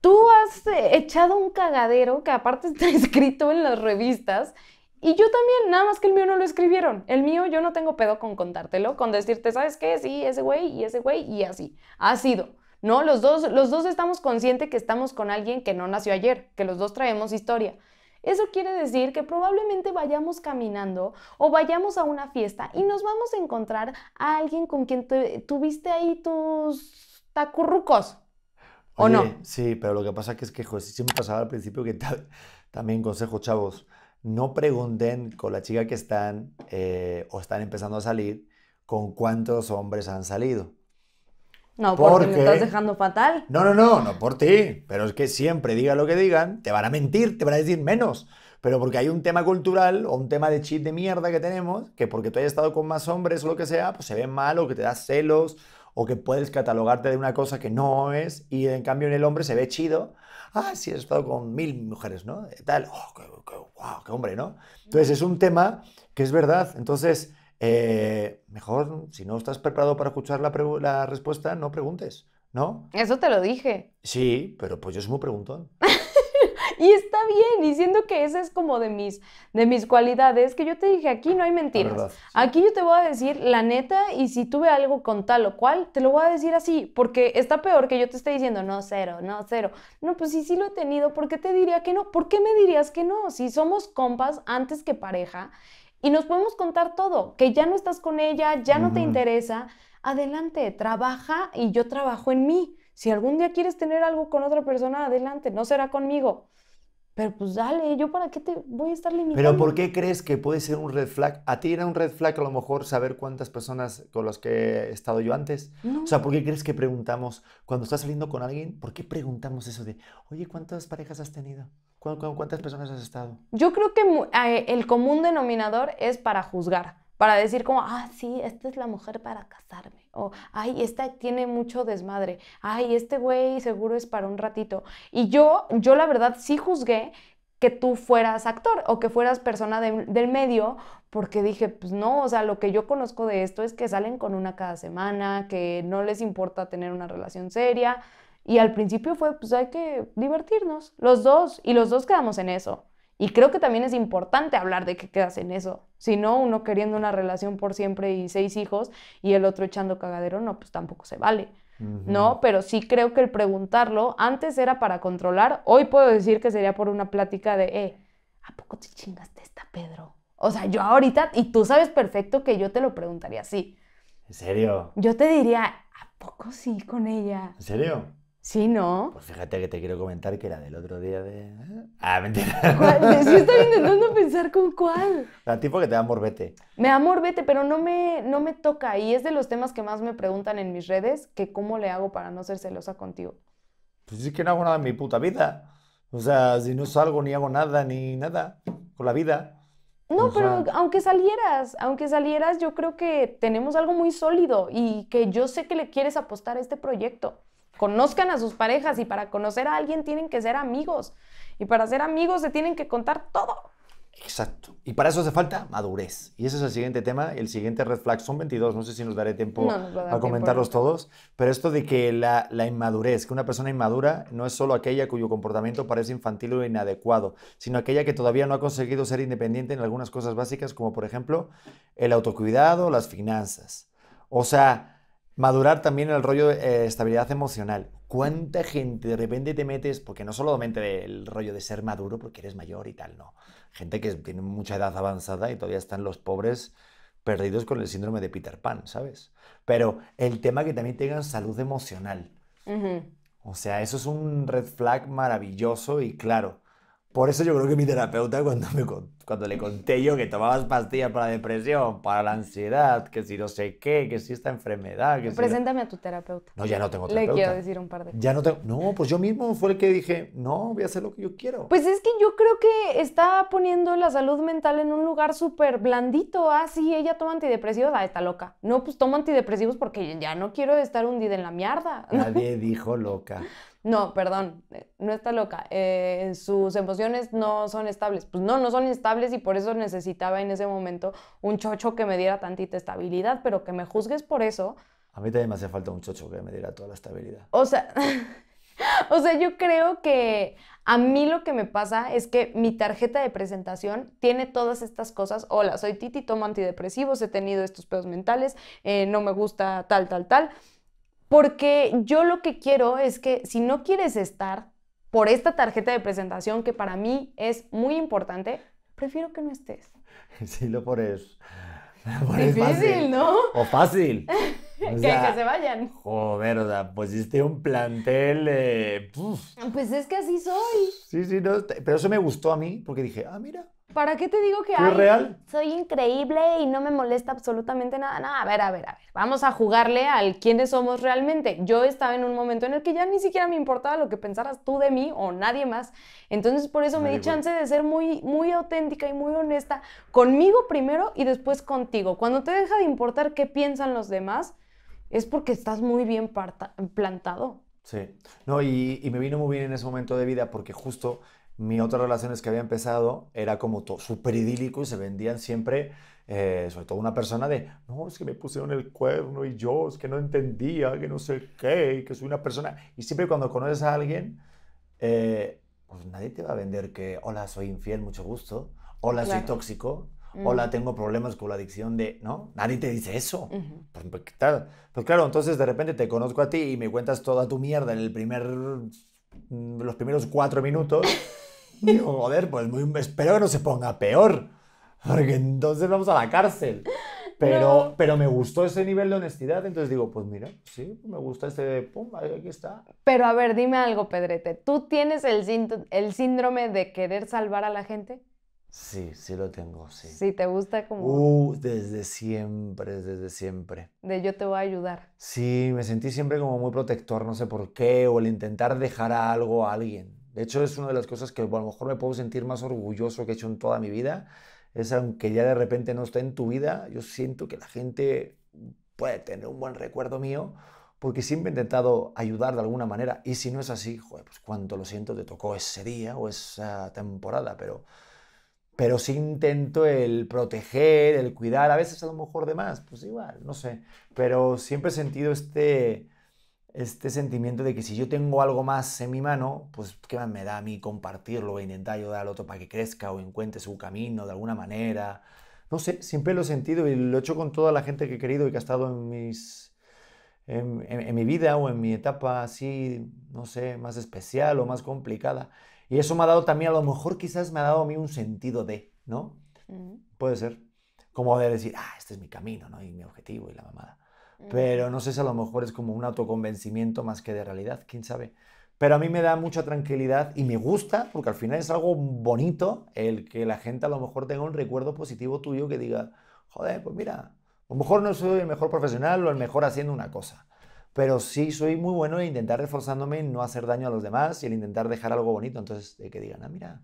B: Tú has eh, echado un cagadero que aparte está escrito en las revistas y yo también, nada más que el mío no lo escribieron. El mío yo no tengo pedo con contártelo, con decirte, ¿sabes qué? Sí, ese güey y ese güey y así. Ha sido. ¿No? Los dos, los dos estamos conscientes que estamos con alguien que no nació ayer, que los dos traemos historia. Eso quiere decir que probablemente vayamos caminando o vayamos a una fiesta y nos vamos a encontrar a alguien con quien tuviste ahí tus tacurrucos.
A: ¿O no? Sí, pero lo que pasa es que José, siempre pasaba al principio que también consejo, chavos, no pregunten con la chica que están eh, o están empezando a salir con cuántos hombres han salido.
B: No, porque, me estás dejando fatal.
A: No, no, no, no por ti. Pero es que siempre, diga lo que digan, te van a mentir, te van a decir menos. Pero porque hay un tema cultural o un tema de chip de mierda que tenemos, que porque tú hayas estado con más hombres o lo que sea, pues se ve mal o que te das celos o que puedes catalogarte de una cosa que no es y en cambio en el hombre se ve chido. Ah, sí, has estado con mil mujeres, ¿no? Tal, oh, qué, wow, qué hombre, ¿no? Entonces es un tema que es verdad. Entonces eh, mejor, si no estás preparado para escuchar la, respuesta, no preguntes, ¿no?
B: Eso te lo dije.
A: Sí, pero pues yo soy muy preguntón.
B: y está bien, diciendo que esa es como de mis, de mis cualidades, que yo te dije, aquí no hay mentiras. Aquí yo te voy a decir la neta y si tuve algo con tal o cual, te lo voy a decir así, porque está peor que yo te esté diciendo, no, cero, no, cero. No, pues sí, sí lo he tenido, ¿por qué te diría que no? ¿Por qué me dirías que no? Si somos compas antes que pareja y nos podemos contar todo, que ya no estás con ella, ya no te interesa, adelante, trabaja y yo trabajo en mí. Si algún día quieres tener algo con otra persona, adelante, no será conmigo. Pero pues dale, yo para qué te voy a estar limitando. Pero ¿por qué
A: crees que puede ser un red flag? A ti era un red flag a lo mejor saber cuántas personas con las que he estado yo antes. O sea, ¿por qué crees que preguntamos cuando estás saliendo con alguien? ¿Por qué preguntamos eso de, oye, ¿cuántas parejas has tenido? cuántas personas has estado?
B: Yo creo que eh, el común denominador es para juzgar para decir como, ah, sí, esta es la mujer para casarme, o, ay, esta tiene mucho desmadre, ay, este güey seguro es para un ratito. Y yo, yo la verdad sí juzgué que tú fueras actor o que fueras persona del medio, porque dije, pues no, o sea, lo que yo conozco de esto es que salen con una cada semana, que no les importa tener una relación seria, y al principio fue, pues hay que divertirnos, los dos, y los dos quedamos en eso. Y creo que también es importante hablar de que quedas en eso. Si no, uno queriendo una relación por siempre y seis hijos y el otro echando cagadero, no, pues tampoco se vale. ¿No? Pero sí creo que el preguntarlo antes era para controlar. Hoy puedo decir que sería por una plática de, eh, ¿a poco te chingaste esta, Pedro? O sea, yo ahorita, y tú sabes perfecto que yo te lo preguntaría así.
A: ¿En serio?
B: Yo te diría, ¿a poco sí con ella? ¿En serio? Sí, ¿no?
A: Pues fíjate que te quiero comentar que era del otro día de... ¿eh? Ah, mentira.
B: Sí estoy intentando pensar con cuál.
A: La tipo que te da morbete.
B: Me da morbete, pero no me, no me toca. Y es de los temas que más me preguntan en mis redes, que cómo le hago para no ser celosa
A: contigo. Pues es que no hago nada en mi puta vida. O sea, si no salgo ni hago nada, ni nada con la vida.
B: No, pero aunque salieras, aunque salieras, yo creo que tenemos algo muy sólido y que yo sé que le quieres apostar a este proyecto. Conozcan a sus parejas y para conocer a alguien tienen que ser amigos. Y para ser amigos se tienen que contar todo.
A: Exacto. Y para eso hace falta madurez. Y ese es el siguiente tema, el siguiente red flag. Son 22, no sé si nos daré tiempo a, comentarlos todos, pero esto de que la, la, inmadurez, que una persona inmadura no es solo aquella cuyo comportamiento parece infantil o inadecuado, sino aquella que todavía no ha conseguido ser independiente en algunas cosas básicas, como por ejemplo el autocuidado, las finanzas. O sea, Madurar también el rollo de eh, estabilidad emocional. ¿Cuánta gente de repente te metes, porque no solamente el rollo de ser maduro porque eres mayor y tal, no. Gente que tiene mucha edad avanzada y todavía están los pobres perdidos con el síndrome de Peter Pan, ¿sabes? Pero el tema que también tengan salud emocional. O sea, eso es un red flag maravilloso y claro. Por eso yo creo que mi terapeuta cuando me contó cuando le conté yo que tomabas pastillas para la depresión, para la ansiedad, que si no sé qué, que si esta enfermedad, que Preséntame
B: a tu terapeuta.
A: No, ya no tengo terapeuta. Le quiero decir un par de cosas. Ya no tengo... No, pues yo mismo fue el que dije, no, voy a hacer lo que yo quiero.
B: Pues es que yo creo que está poniendo la salud mental en un lugar súper blandito. Ah, sí, ella toma antidepresivos, ah, está loca. No, pues toma antidepresivos porque ya no quiero estar hundida en la mierda.
A: Nadie dijo loca.
B: No, perdón, eh, no está loca. Eh, sus emociones no son estables. Pues no, no son estables y por eso necesitaba en ese momento un chocho que me diera tantita estabilidad, pero que me juzgues por eso.
A: A mí también me hace falta un chocho que me diera toda la estabilidad.
B: O sea, o sea, yo creo que a mí lo que me pasa es que mi tarjeta de presentación tiene todas estas cosas. Hola, soy Titi, tomo antidepresivos, he tenido estos pedos mentales, eh, no me gusta tal, tal, tal. Porque yo lo que quiero es que si no quieres estar por esta tarjeta de presentación que para mí es muy importante, prefiero que no estés.
A: Sí, lo eso. Difícil, fácil. ¿no? O fácil. que, se vayan. Joder, o sea, pusiste un plantel.
B: pues es que así soy.
A: Sí, sí, pero eso me gustó a mí porque dije, ah, mira,
B: ¿Para qué te digo que Soy increíble y no me molesta absolutamente nada. No, a ver, a ver, a ver. Vamos a jugarle al quiénes somos realmente. Yo estaba en un momento en el que ya ni siquiera me importaba lo que pensaras tú de mí o nadie más. Entonces, por eso me di chance de ser muy, muy auténtica y muy honesta conmigo primero y después contigo. Cuando te deja de importar qué piensan los demás, es porque estás muy bien plantado.
A: Sí, no, y me vino muy bien en ese momento de vida porque justo mi otra relación es que había empezado era como súper idílico y se vendían siempre, eh, sobre todo una persona de, no, es que me pusieron el cuerno y yo, es que no entendía, que no sé qué, que soy una persona. Y siempre cuando conoces a alguien, eh, pues nadie te va a vender que, hola, soy infiel, mucho gusto, hola, soy tóxico, mm. hola, tengo problemas con la adicción de, ¿no? Nadie te dice eso. Pues, pues, pues, claro, entonces de repente te conozco a ti y me cuentas toda tu mierda en el primer, mm, los primeros cuatro minutos. Digo, joder, pues espero que no se ponga peor, porque entonces vamos a la cárcel. Pero, pero me gustó ese nivel de honestidad, entonces digo, pues mira, sí, me gusta este, pum, aquí está.
B: Pero a ver, dime algo, Pedrete, ¿tú tienes el, el síndrome de querer salvar a la gente?
A: Sí, sí lo tengo, sí.
B: Sí, te gusta como... Uh,
A: desde siempre, desde siempre.
B: De yo te voy a ayudar.
A: Sí, me sentí siempre como muy protector, no sé por qué, o el intentar dejar a algo a alguien. De hecho, es una de las cosas que a lo mejor me puedo sentir más orgulloso que he hecho en toda mi vida. Es aunque ya de repente no esté en tu vida, yo siento que la gente puede tener un buen recuerdo mío porque siempre he intentado ayudar de alguna manera. Y si no es así, joder, pues cuánto lo siento, te tocó ese día o esa temporada, pero, pero sí intento el proteger, el cuidar, a veces a lo mejor de más, pues igual, no sé. Pero siempre he sentido este este sentimiento de que si yo tengo algo más en mi mano, pues qué más me da a mí compartirlo e intentar ayudar al otro para que crezca o encuentre su camino de alguna manera. No sé, siempre lo he sentido y lo he hecho con toda la gente que he querido y que ha estado en, mis, en, mi vida o en mi etapa así, no sé, más especial o más complicada. Y eso me ha dado también, a lo mejor quizás me ha dado a mí un sentido de, ¿no? Puede ser. Como de decir, ah, este es mi camino, ¿no? Y mi objetivo y la mamada. Pero no sé si a lo mejor es como un autoconvencimiento más que de realidad, quién sabe. Pero a mí me da mucha tranquilidad y me gusta, porque al final es algo bonito el que la gente a lo mejor tenga un recuerdo positivo tuyo que diga, joder, pues mira, a lo mejor no soy el mejor profesional o el mejor haciendo una cosa, pero sí soy muy bueno en intentar reforzándome en no hacer daño a los demás y el intentar dejar algo bonito. Entonces, que digan, ah, mira.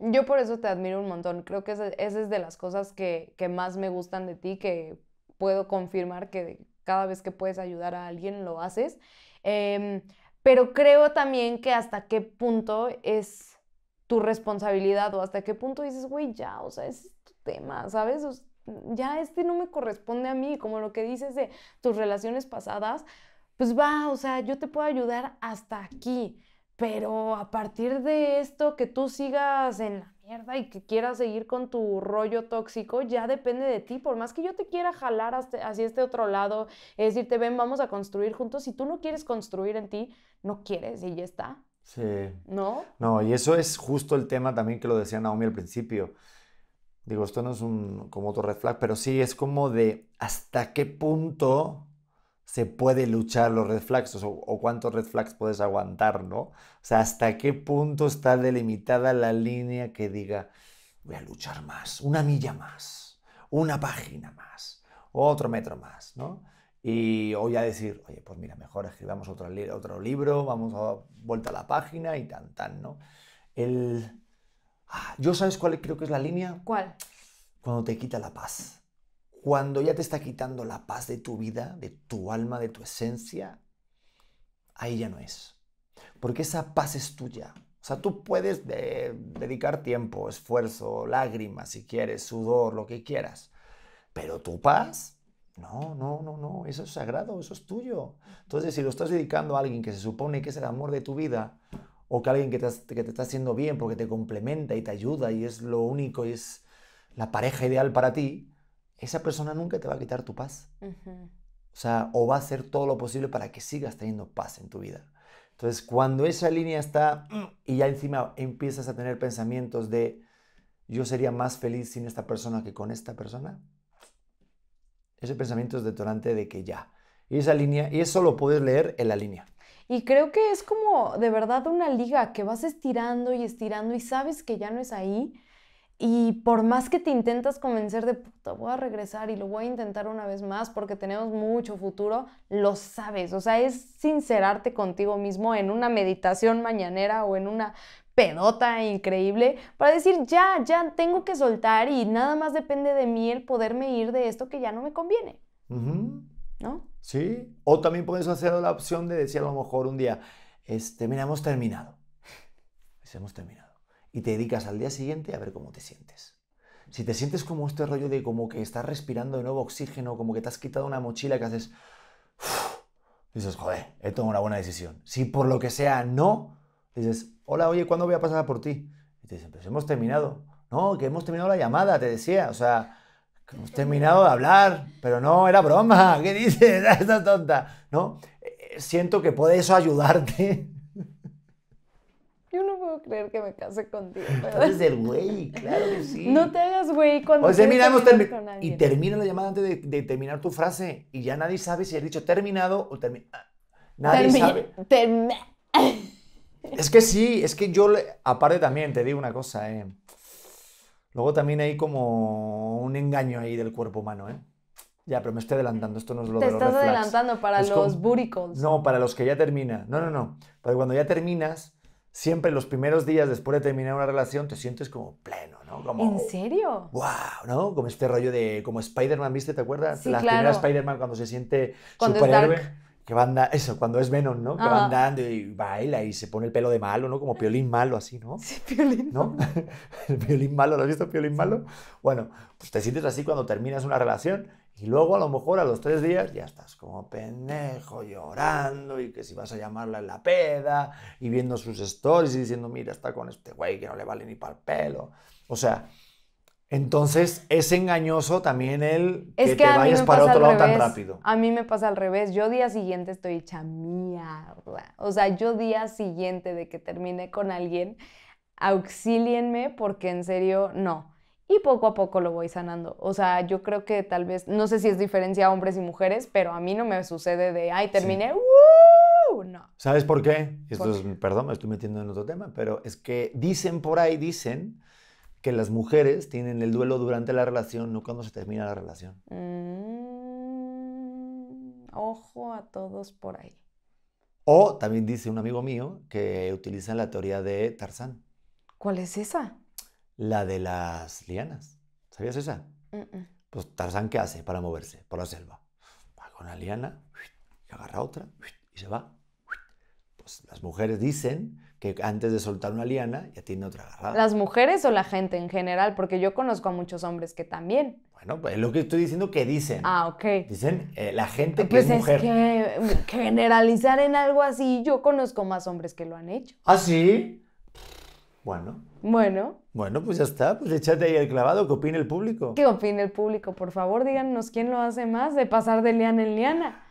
B: Yo por eso te admiro un montón. Creo que esa es de las cosas que, que más me gustan de ti, que puedo confirmar que cada vez que puedes ayudar a alguien lo haces. Em, pero creo también que hasta qué punto es tu responsabilidad o hasta qué punto dices, güey, ya, o sea, es tu tema, ¿sabes? ya este no me corresponde a mí, como lo que dices de tus relaciones pasadas, pues va, o sea, yo te puedo ayudar hasta aquí, pero a partir de esto que tú sigas en y que quieras seguir con tu rollo tóxico, ya depende de ti. Por más que yo te quiera jalar hacia este otro lado, es decirte, ven, vamos a construir juntos, si tú no quieres construir en ti, no quieres y ya está. Sí. ¿No?
A: No, y eso es justo el tema también que lo decía Naomi al principio. Digo, esto no es un, como otro red flag, pero sí es como de hasta qué punto se puede luchar los red flags o, cuántos red flags puedes aguantar, ¿no? O sea, hasta qué punto está delimitada la línea que diga, voy a luchar más, una milla más, una página más, otro metro más, ¿no? Y o a decir, oye, pues mira, mejor escribamos otro, libro, vamos a dar vuelta a la página y tan, tan, ¿no? El... Ah, ¿Yo sabes cuál creo que es la línea? ¿Cuál? Cuando te quita la paz cuando ya te está quitando la paz de tu vida, de tu alma, de tu esencia, ahí ya no es. Porque esa paz es tuya. O sea, tú puedes eh, dedicar tiempo, esfuerzo, lágrimas, si quieres, sudor, lo que quieras. Pero tu paz, no, no, no, no, eso es sagrado, eso es tuyo. Entonces, si lo estás dedicando a alguien que se supone que es el amor de tu vida, o que alguien que te, que te está haciendo bien porque te complementa y te ayuda y es lo único y es la pareja ideal para ti, esa persona nunca te va a quitar tu paz.
B: O
A: sea, o va a hacer todo lo posible para que sigas teniendo paz en tu vida. Entonces, cuando esa línea está y ya encima empiezas a tener pensamientos de yo sería más feliz sin esta persona que con esta persona, ese pensamiento es detonante de que ya. Y esa línea, y eso lo puedes leer en la línea.
B: Y creo que es como de verdad una liga que vas estirando y estirando y sabes que ya no es ahí, y por más que te intentas convencer de, puta, voy a regresar y lo voy a intentar una vez más porque tenemos mucho futuro, lo sabes. O sea, es sincerarte contigo mismo en una meditación mañanera o en una pedota increíble para decir, ya, ya tengo que soltar y nada más depende de mí el poderme ir de esto que ya no me conviene.
A: ¿No? Sí. O también puedes hacer la opción de decir a lo mejor un día, este, mira, hemos terminado. Pues hemos terminado y te dedicas al día siguiente a ver cómo te sientes. Si te sientes como este rollo de como que estás respirando de nuevo oxígeno, como que te has quitado una mochila que haces... dices, joder, he tomado una buena decisión. Si por lo que sea no, dices, hola, oye, ¿cuándo voy a pasar por ti? Y te dicen, pues hemos terminado. No, que hemos terminado la llamada, te decía. O sea, que hemos terminado de hablar, pero no, era broma. ¿Qué dices? Estás tonta. No, eh, siento que puede eso ayudarte
B: yo no puedo creer que me case contigo. ¿verdad? Puedes ser
A: güey, claro que sí. No
B: te hagas güey cuando. O sea, mira, termi y termina
A: la llamada antes de, terminar tu frase y ya nadie sabe si has dicho terminado o terminado. Ah, nadie sabe. es que sí, es que yo, aparte también te digo una cosa, eh. Luego también hay como un engaño ahí del cuerpo humano, ¿eh? Ya, pero me estoy adelantando, esto no es lo Te de los estás adelantando
B: para los buricons.
A: No, para los que ya termina. No, no, no. Para cuando ya terminas, siempre los primeros días después de terminar una relación te sientes como pleno, ¿no? Como, ¿En serio? ¡Guau! ¿No? Como este rollo de, como Spider-Man, ¿viste? ¿Te acuerdas? La primera Spider-Man cuando se siente superhéroe. Que va eso, cuando es Venom, ¿no? Que va ah. andando y baila y se pone el pelo de malo, ¿no? Como violín malo, así, ¿no? Sí, piolín. ¿No? el violín malo, ¿lo has visto, piolín malo? Bueno, pues te sientes así cuando terminas una relación y luego a lo mejor a los tres días ya estás como pendejo llorando y que si vas a llamarla en la peda y viendo sus stories y diciendo, mira, está con este güey que no le vale ni para el pelo. O sea, entonces es engañoso también el es que, te vayas para otro lado tan rápido. A
B: mí me pasa al revés. Yo día siguiente estoy hecha mierda. O sea, yo día siguiente de que termine con alguien, auxílienme porque en serio no y poco a poco lo voy sanando. O sea, yo creo que tal vez, no sé si es diferencia hombres y mujeres, pero a mí no me sucede de, ay, terminé,
A: No. ¿Sabes por qué? Esto es, perdón, me estoy metiendo en otro tema, pero es que dicen por ahí, dicen que las mujeres tienen el duelo durante la relación, no cuando se termina la relación.
B: Mm, ojo a todos por ahí.
A: O también dice un amigo mío que utiliza la teoría de Tarzán.
B: ¿Cuál es esa?
A: La de las lianas. ¿Sabías esa? Pues Tarzán, ¿qué hace para moverse por la selva? Va con una liana, y agarra otra y se va. Pues las mujeres dicen que antes de soltar una liana ya tiene otra agarrada. ¿Las
B: mujeres o la gente en general? Porque yo conozco a muchos hombres que también.
A: Bueno, pues es lo que estoy diciendo que dicen.
B: Ah, ok. Dicen
A: eh, la gente que pues es,
B: Que generalizar en algo así, yo conozco más hombres que lo han hecho.
A: ¿Ah, sí? Bueno, bueno. Bueno, pues ya está, pues échate ahí el clavado, que opine el público.
B: ¿Qué opine el público, por favor, díganos quién lo hace más de pasar de liana en liana.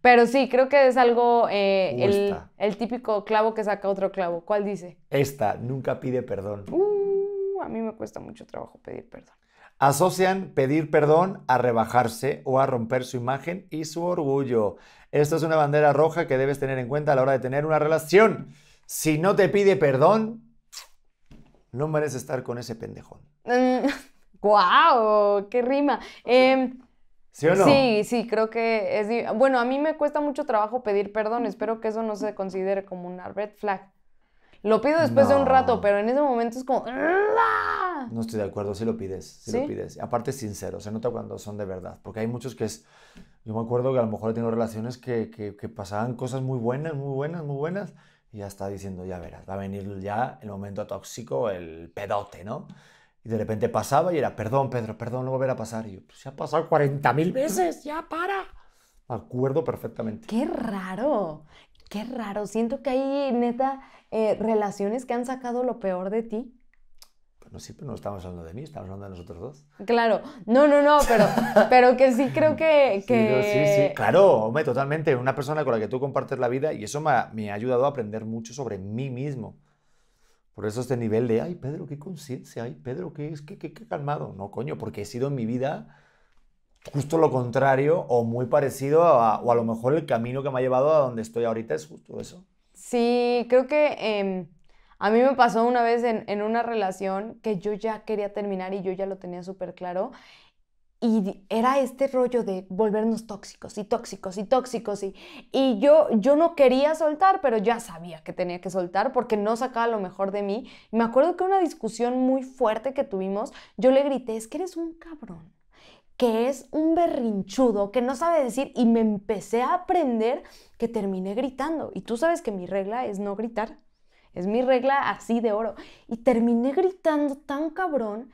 B: Pero sí, creo que es algo, eh, el, el, típico clavo que saca otro clavo. ¿Cuál dice?
A: Esta, nunca pide perdón.
B: Uh, a mí me
A: cuesta mucho trabajo pedir perdón. Asocian pedir perdón a rebajarse o a romper su imagen y su orgullo. Esta es una bandera roja que debes tener en cuenta a la hora de tener una relación. Si no te pide perdón, no merece estar con ese pendejón.
B: ¡Guau! wow, ¡Qué rima! Em,
A: ¿Sí o no? Sí,
B: sí, creo que es... Bueno, a mí me cuesta mucho trabajo pedir perdón. Espero que eso no se considere como una red flag. Lo pido después de un rato, pero en ese momento es como...
A: No estoy de acuerdo, sí lo pides, sí, lo pides. Aparte es sincero, se nota cuando son de verdad, porque hay muchos que es... Yo me acuerdo que a lo mejor he tenido relaciones que, que, que pasaban cosas muy buenas, muy buenas, muy buenas, y ya está diciendo, ya verás, va a venir ya el momento tóxico, el pedote, ¿no? Y de repente pasaba y era, perdón, Pedro, perdón, no volverá a pasar. Y yo, pues ya ha pasado 40.000 veces, ya para. Me acuerdo perfectamente. Qué
B: raro, qué raro. Siento que hay, neta, eh, relaciones que han sacado lo peor de ti
A: no siempre no estamos hablando de mí, estamos hablando de nosotros
B: dos. Claro, no, no, no, pero, pero que sí creo que... Sí, sí,
A: claro, hombre, totalmente. Una persona con la que tú compartes la vida y eso me ha, ayudado a aprender mucho sobre mí mismo. Por eso este nivel de, ay, Pedro, qué conciencia, ay, Pedro, qué, qué, qué, calmado. No, coño, porque he sido en mi vida justo lo contrario o muy parecido a, o a lo mejor el camino que me ha llevado a donde estoy ahorita es justo eso.
B: Sí, creo que... Em, a mí me pasó una vez en, una relación que yo ya quería terminar y yo ya lo tenía súper claro. Y era este rollo de volvernos tóxicos y tóxicos y tóxicos. Y, yo, yo no quería soltar, pero ya sabía que tenía que soltar porque no sacaba lo mejor de mí. me acuerdo que una discusión muy fuerte que tuvimos, yo le grité, es que eres un cabrón, que es un berrinchudo, que no sabe decir. Y me empecé a aprender que terminé gritando. Y tú sabes que mi regla es no gritar es mi regla así de oro. Y terminé gritando tan cabrón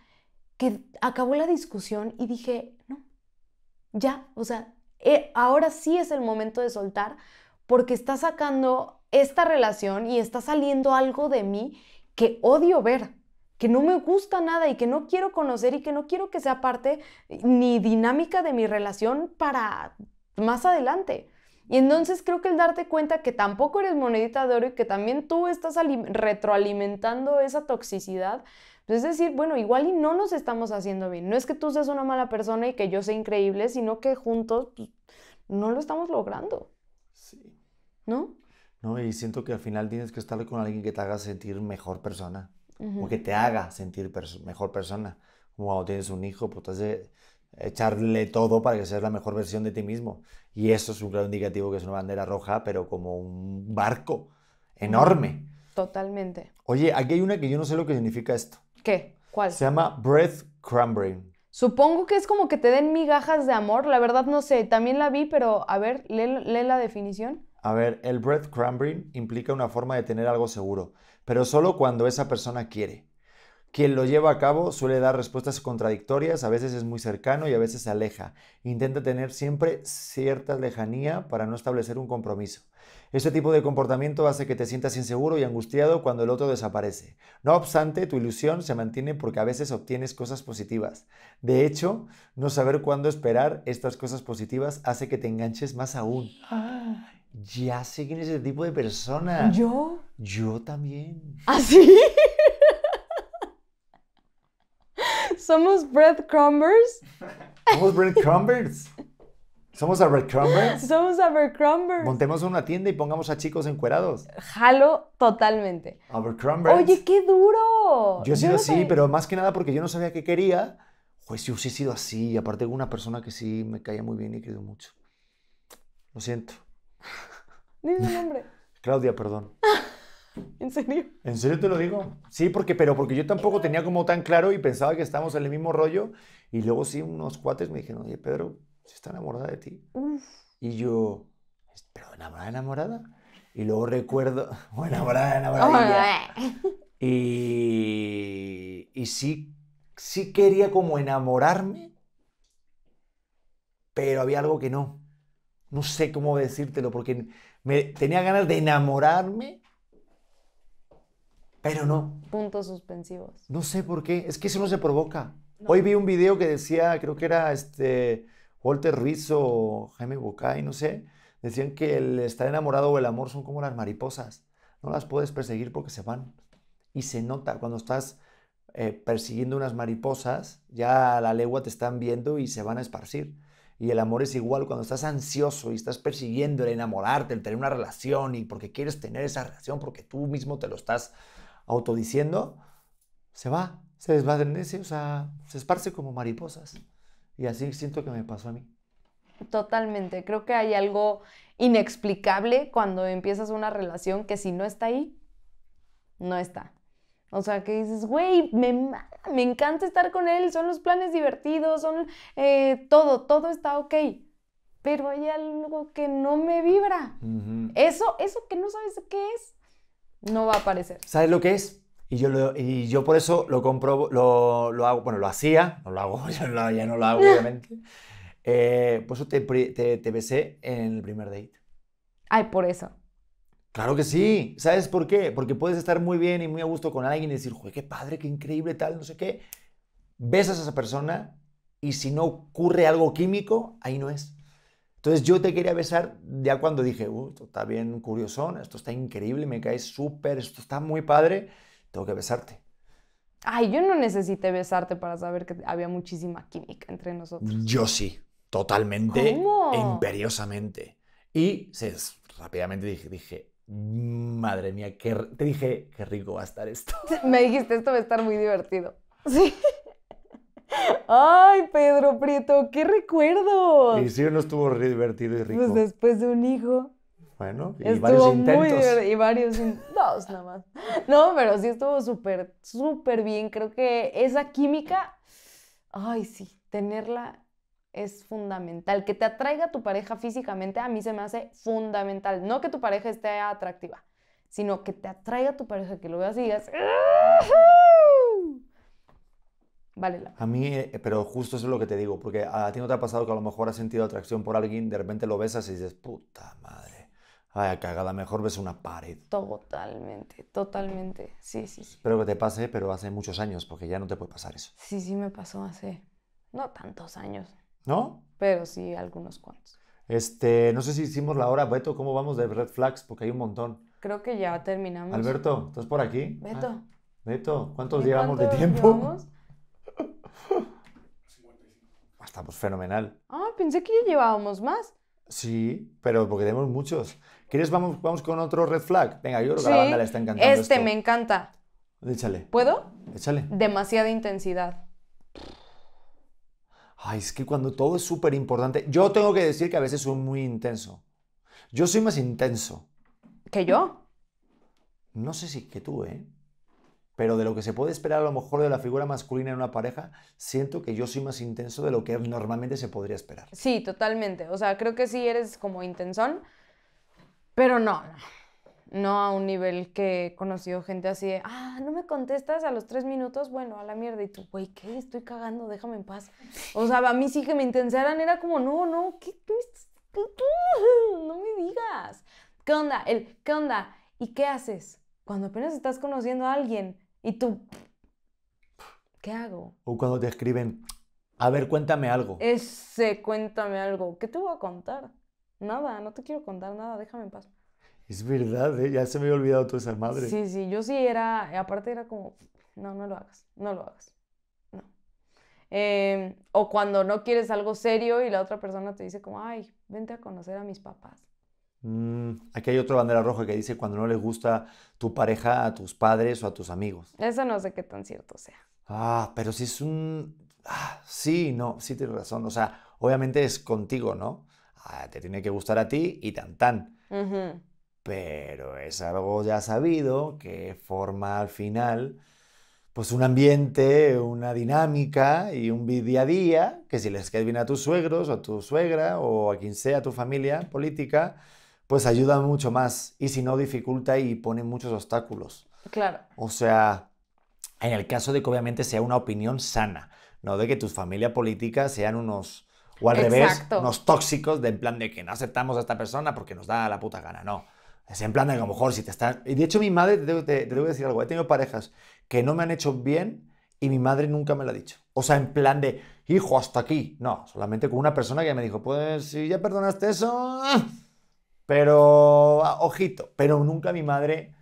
B: que acabó la discusión y dije, no, ya, o sea, eh, ahora sí es el momento de soltar porque está sacando esta relación y está saliendo algo de mí que odio ver, que no me gusta nada y que no quiero conocer y que no quiero que sea parte ni dinámica de mi relación para más adelante. Y entonces creo que el darte cuenta que tampoco eres monedita de oro y que también tú estás retroalimentando esa toxicidad, pues es decir, bueno, igual y no nos estamos haciendo bien. No es que tú seas una mala persona y que yo sea increíble, sino que juntos pues, no lo estamos logrando. Sí. ¿No?
A: No, y siento que al final tienes que estar con alguien que te haga sentir mejor persona, o que te haga sentir mejor persona. Como cuando tienes un hijo, pues te hace echarle todo para que seas la mejor versión de ti mismo. Y eso es un claro indicativo que es una bandera roja, pero como un barco enorme.
B: Totalmente.
A: Oye, aquí hay una que yo no sé lo que significa esto.
B: ¿Qué? ¿Cuál? Se
A: llama breath crumbling.
B: Supongo que es como que te den migajas de amor, la verdad no sé, también la vi, pero a ver, lee, la definición.
A: A ver, el breath crumbling implica una forma de tener algo seguro, pero solo cuando esa persona quiere. Quien lo lleva a cabo suele dar respuestas contradictorias, a veces es muy cercano y a veces se aleja. Intenta tener siempre cierta lejanía para no establecer un compromiso. Este tipo de comportamiento hace que te sientas inseguro y angustiado cuando el otro desaparece. No obstante, tu ilusión se mantiene porque a veces obtienes cosas positivas. De hecho, no saber cuándo esperar estas cosas positivas hace que te enganches más aún. Ya sé quién es ese tipo de persona. ¿Yo? Yo también. ¿Así? ¿Ah, sí.
B: Somos breadcrumbers.
A: Somos breadcrumbers. Somos crumbers.
B: Somos crumbers. Montemos
A: una tienda y pongamos a chicos encuerados.
B: Jalo totalmente. Oye, qué duro. Yo he sido así, pero
A: más que nada porque yo no sabía qué quería. Pues yo sí he sido así. Y aparte, una persona que sí me caía muy bien y quedó mucho. Lo siento.
B: Dime su nombre.
A: Claudia, perdón.
B: ¿En serio?
A: ¿En serio te lo digo? Sí, porque, pero porque yo tampoco tenía como tan claro y pensaba que estábamos en el mismo rollo. Y luego sí, unos cuates me dijeron, oye, Pedro, se está enamorada de ti. Y yo, pero enamorada, enamorada. Y luego recuerdo, bueno, enamorada, enamorada. Y, sí, sí quería como enamorarme, pero había algo que no. No sé cómo decírtelo, porque me, tenía ganas de enamorarme, pero no.
B: Puntos suspensivos.
A: No sé por qué. Es que eso no se provoca. Hoy vi un video que decía, creo que era este Walter Rizzo o Jaime Bocay, no sé. Decían que el estar enamorado o el amor son como las mariposas. No las puedes perseguir porque se van. Y se nota cuando estás eh, persiguiendo unas mariposas, ya la legua te están viendo y se van a esparcir. Y el amor es igual cuando estás ansioso y estás persiguiendo el enamorarte, el tener una relación y porque quieres tener esa relación, porque tú mismo te lo estás autodiciendo, se va, se desvanece, o sea, se esparce como mariposas. Y así siento que me pasó a mí.
B: Totalmente, creo que hay algo inexplicable cuando empiezas una relación que si no está ahí, no está. O sea, que dices, güey, me, encanta estar con él, son los planes divertidos, son eh, todo, todo está ok pero hay algo que no me vibra. Eso, eso que no sabes qué es. No va a aparecer.
A: ¿Sabes lo que es? Y yo, y yo por eso lo compro, lo, hago, bueno, lo hacía, no lo hago, ya no lo, hago, obviamente. Eh, por eso te, besé en el primer date.
B: Ay, por eso.
A: Claro que sí. ¿Sabes por qué? Porque puedes estar muy bien y muy a gusto con alguien y decir, joder, qué padre, qué increíble, tal, no sé qué. Besas a esa persona y si no ocurre algo químico, ahí no es. Entonces yo te quería besar ya cuando dije, uh, está bien curiosón, esto está increíble, me caes súper, esto está muy padre, tengo que besarte.
B: Ay, yo no necesité besarte para saber que había muchísima química entre nosotros.
A: Yo sí, totalmente, ¿Cómo? imperiosamente. Y se, rápidamente dije, dije, madre mía, qué, te dije, qué rico va a estar esto.
B: Me dijiste, esto va a estar muy divertido. Sí. Ay, Pedro Prieto, qué recuerdo! Y sí,
A: no estuvo re divertido y rico. Pues
B: después de un hijo.
A: Bueno, y varios intentos. y varios,
B: dos nada más. No, pero sí estuvo súper, súper bien. Creo que esa química, ay, sí, tenerla es fundamental. Que te atraiga tu pareja físicamente a mí se me hace fundamental. No que tu pareja esté atractiva, sino que te atraiga tu pareja, que lo veas y digas, vale la
A: A mí, eh, eh, pero justo eso es lo que te digo, porque a ti no te ha pasado que a lo mejor has sentido atracción por alguien, de repente lo besas y dices, puta madre. Ay, cagada, mejor ves una pared.
B: Totalmente, totalmente. Sí, sí, sí.
A: Espero que te pase, pero hace muchos años, porque ya no te puede pasar eso.
B: Sí, sí, me pasó hace no tantos años. ¿No? Pero sí,
A: algunos cuantos. Este, no sé si hicimos la hora, Beto, ¿cómo vamos de Red Flags? Porque hay un montón.
B: Creo que ya terminamos. Alberto,
A: ¿estás por aquí? Beto. Ah, Beto, ¿cuántos llevamos de tiempo? Llevamos? Estamos pues, fenomenal.
B: Ah, pensé que ya llevábamos más.
A: Sí, pero porque tenemos muchos. ¿Quieres vamos, vamos con otro red flag? Venga, yo creo que a la banda le está encantando. Este me
B: encanta. Échale. ¿Puedo? Échale. Demasiada intensidad.
A: Ay, es que cuando todo es súper importante. Yo tengo que decir que a veces soy muy intenso. Yo soy más intenso. ¿Que yo? No sé si que tú, ¿eh? pero de lo que se puede esperar a lo mejor de la figura masculina en una pareja, siento que yo soy más intenso de lo que normalmente se podría esperar.
B: Sí, totalmente. O sea, creo que sí eres como intensón, pero no, no a un nivel que he conocido gente así de, ah, no me contestas a los tres minutos, bueno, a la mierda. Y tú, güey, ¿qué? Estoy cagando, déjame en paz. O sea, a mí sí que me intensaran era como, no, no, ¿qué? No me digas. ¿Qué onda? El, ¿Qué onda? ¿Y qué haces? Cuando apenas estás conociendo a alguien, y tú, ¿qué hago?
A: O cuando te escriben, a ver, cuéntame algo.
B: Ese, cuéntame algo. ¿Qué te voy a contar? Nada, no te quiero contar nada, déjame en paz.
A: Es verdad, ¿eh? ya se me había olvidado toda esa madre. Sí,
B: sí, yo sí era, aparte era como, no, no lo hagas, no lo hagas, no. Em, o cuando no quieres algo serio y la otra persona te dice como, ay, vente a conocer a mis papás.
A: Mm, aquí hay otra bandera roja que dice cuando no les gusta tu pareja a tus padres o a tus amigos.
B: Eso no sé qué tan cierto sea.
A: Ah, pero si es un... Ah, sí, no, sí tienes razón. O sea, obviamente es contigo, ¿no? Ah, te tiene que gustar a ti y tan tan. Pero es algo ya sabido que forma al final pues un ambiente, una dinámica y un día a día que si les queda bien a tus suegros o a tu suegra o a quien sea tu familia política, pues ayuda mucho más y si no dificulta y pone muchos obstáculos. Claro. O sea, en el caso de que obviamente sea una opinión sana, no de que tus familias políticas sean unos, o al revés, unos tóxicos de en plan de que no aceptamos a esta persona porque nos da la puta gana, no. Es en plan de que a lo mejor si te están... Y de hecho mi madre, te, te, te debo decir algo, he tenido parejas que no me han hecho bien y mi madre nunca me lo ha dicho. O sea, en plan de, hijo, hasta aquí. No, solamente con una persona que me dijo, pues si ya perdonaste eso... Pero, ah, ojito, pero nunca mi madre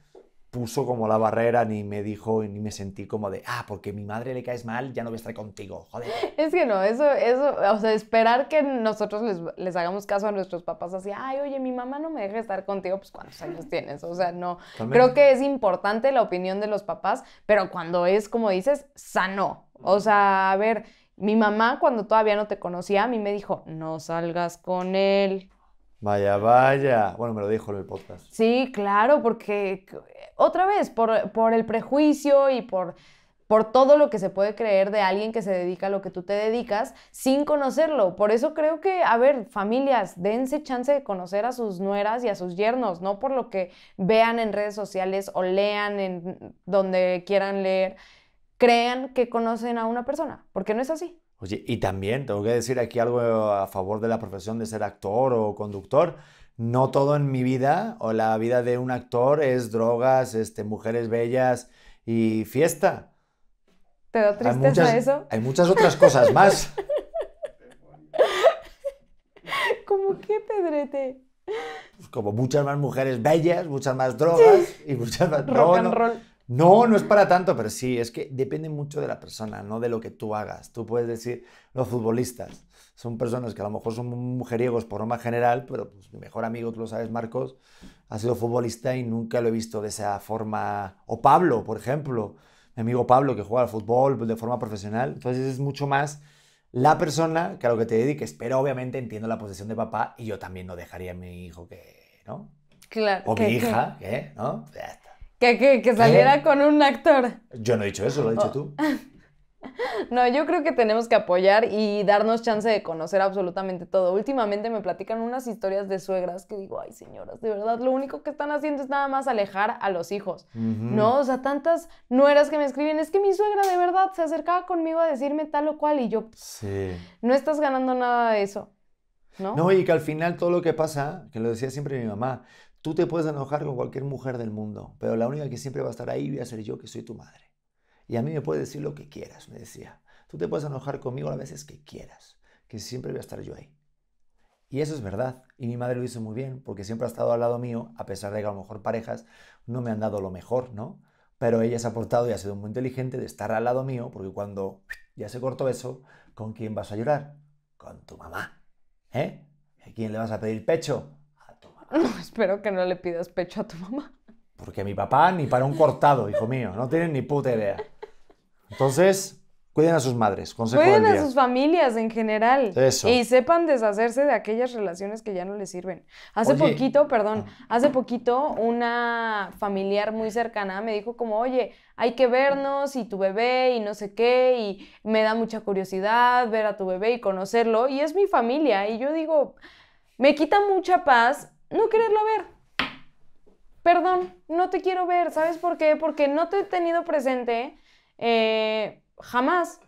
A: puso como la barrera, ni me dijo, ni me sentí como de, ah, porque mi madre le caes mal, ya no voy a estar contigo, joder.
B: Es que no, eso, eso, o sea, esperar que nosotros les, hagamos caso a nuestros papás así, ay, oye, mi mamá no me deja estar contigo, pues ¿cuántos años tienes? O sea, no, creo que es importante la opinión de los papás, pero cuando es, como dices, sano. O sea, a ver, mi mamá cuando todavía no te conocía, a mí me dijo, no salgas con él.
A: Vaya, vaya. Bueno, me lo dijo en el podcast.
B: Sí, claro, porque otra vez, por, el prejuicio y por por todo lo que se puede creer de alguien que se dedica a lo que tú te dedicas sin conocerlo. Por eso creo que, a ver, familias, dense chance de conocer a sus nueras y a sus yernos, no por lo que vean en redes sociales o lean en donde quieran leer. Crean que conocen a una persona, porque no es así.
A: Oye, y también tengo que decir aquí algo a favor de la profesión de ser actor o conductor. No todo en mi vida o la vida de un actor es drogas, este, mujeres bellas y fiesta. ¿Te
B: da tristeza hay muchas, eso? Hay muchas otras cosas más. ¿Cómo qué, Pedrete?
A: Como muchas más mujeres bellas, muchas más drogas y muchas más... Rock no, no es para tanto, pero sí, es que depende mucho de la persona, no de lo que tú hagas. Tú puedes decir, los futbolistas son personas que a lo mejor son mujeriegos por norma general, pero pues, mi mejor amigo, tú lo sabes, Marcos, ha sido futbolista y nunca lo he visto de esa forma. O Pablo, por ejemplo, mi amigo Pablo que juega al fútbol pues, de forma profesional. Entonces es mucho más la persona que a lo que te dediques. Pero obviamente entiendo la posición de papá y yo también no dejaría a mi hijo que, ¿no?
B: Claro. O mi hija, que,
A: ¿no? Ya está.
B: Que, saliera con un actor.
A: Yo no he dicho eso, lo has dicho oh. tú.
B: No, yo creo que tenemos que apoyar y darnos chance de conocer absolutamente todo. Últimamente me platican unas historias de suegras que digo, ay señoras, de verdad, lo único que están haciendo es nada más alejar a los hijos. No, o sea, tantas nueras que me escriben, es que mi suegra de verdad se acercaba conmigo a decirme tal o cual y yo, sí. no estás ganando nada de eso. ¿No? no, y
A: que al final todo lo que pasa, que lo decía siempre mi mamá, Tú te puedes enojar con cualquier mujer del mundo, pero la única que siempre va a estar ahí voy a ser yo, que soy tu madre. Y a mí me puedes decir lo que quieras, me decía. Tú te puedes enojar conmigo las veces que quieras, que siempre voy a estar yo ahí. Y eso es verdad. Y mi madre lo hizo muy bien, porque siempre ha estado al lado mío, a pesar de que a lo mejor parejas no me han dado lo mejor, ¿no? Pero ella se ha portado y ha sido muy inteligente de estar al lado mío, porque cuando ya se cortó eso, ¿con quién vas a llorar? Con tu mamá. ¿Eh? ¿A quién le vas a pedir pecho?
B: No, espero que no le pidas pecho a tu mamá.
A: Porque mi papá ni para un cortado, hijo mío. No tienen ni puta idea. Entonces, Cuiden a sus madres, Cuiden a sus
B: familias en general. Eso. Y sepan deshacerse de aquellas relaciones que ya no les sirven. Hace poquito, perdón, hace poquito una familiar muy cercana me dijo como, oye, hay que vernos y tu bebé y no sé qué, y me da mucha curiosidad ver a tu bebé y conocerlo, y es mi familia, y yo digo, me quita mucha paz no quererlo ver. Perdón, no te quiero ver. ¿Sabes por qué? Porque no te he tenido presente eh, jamás.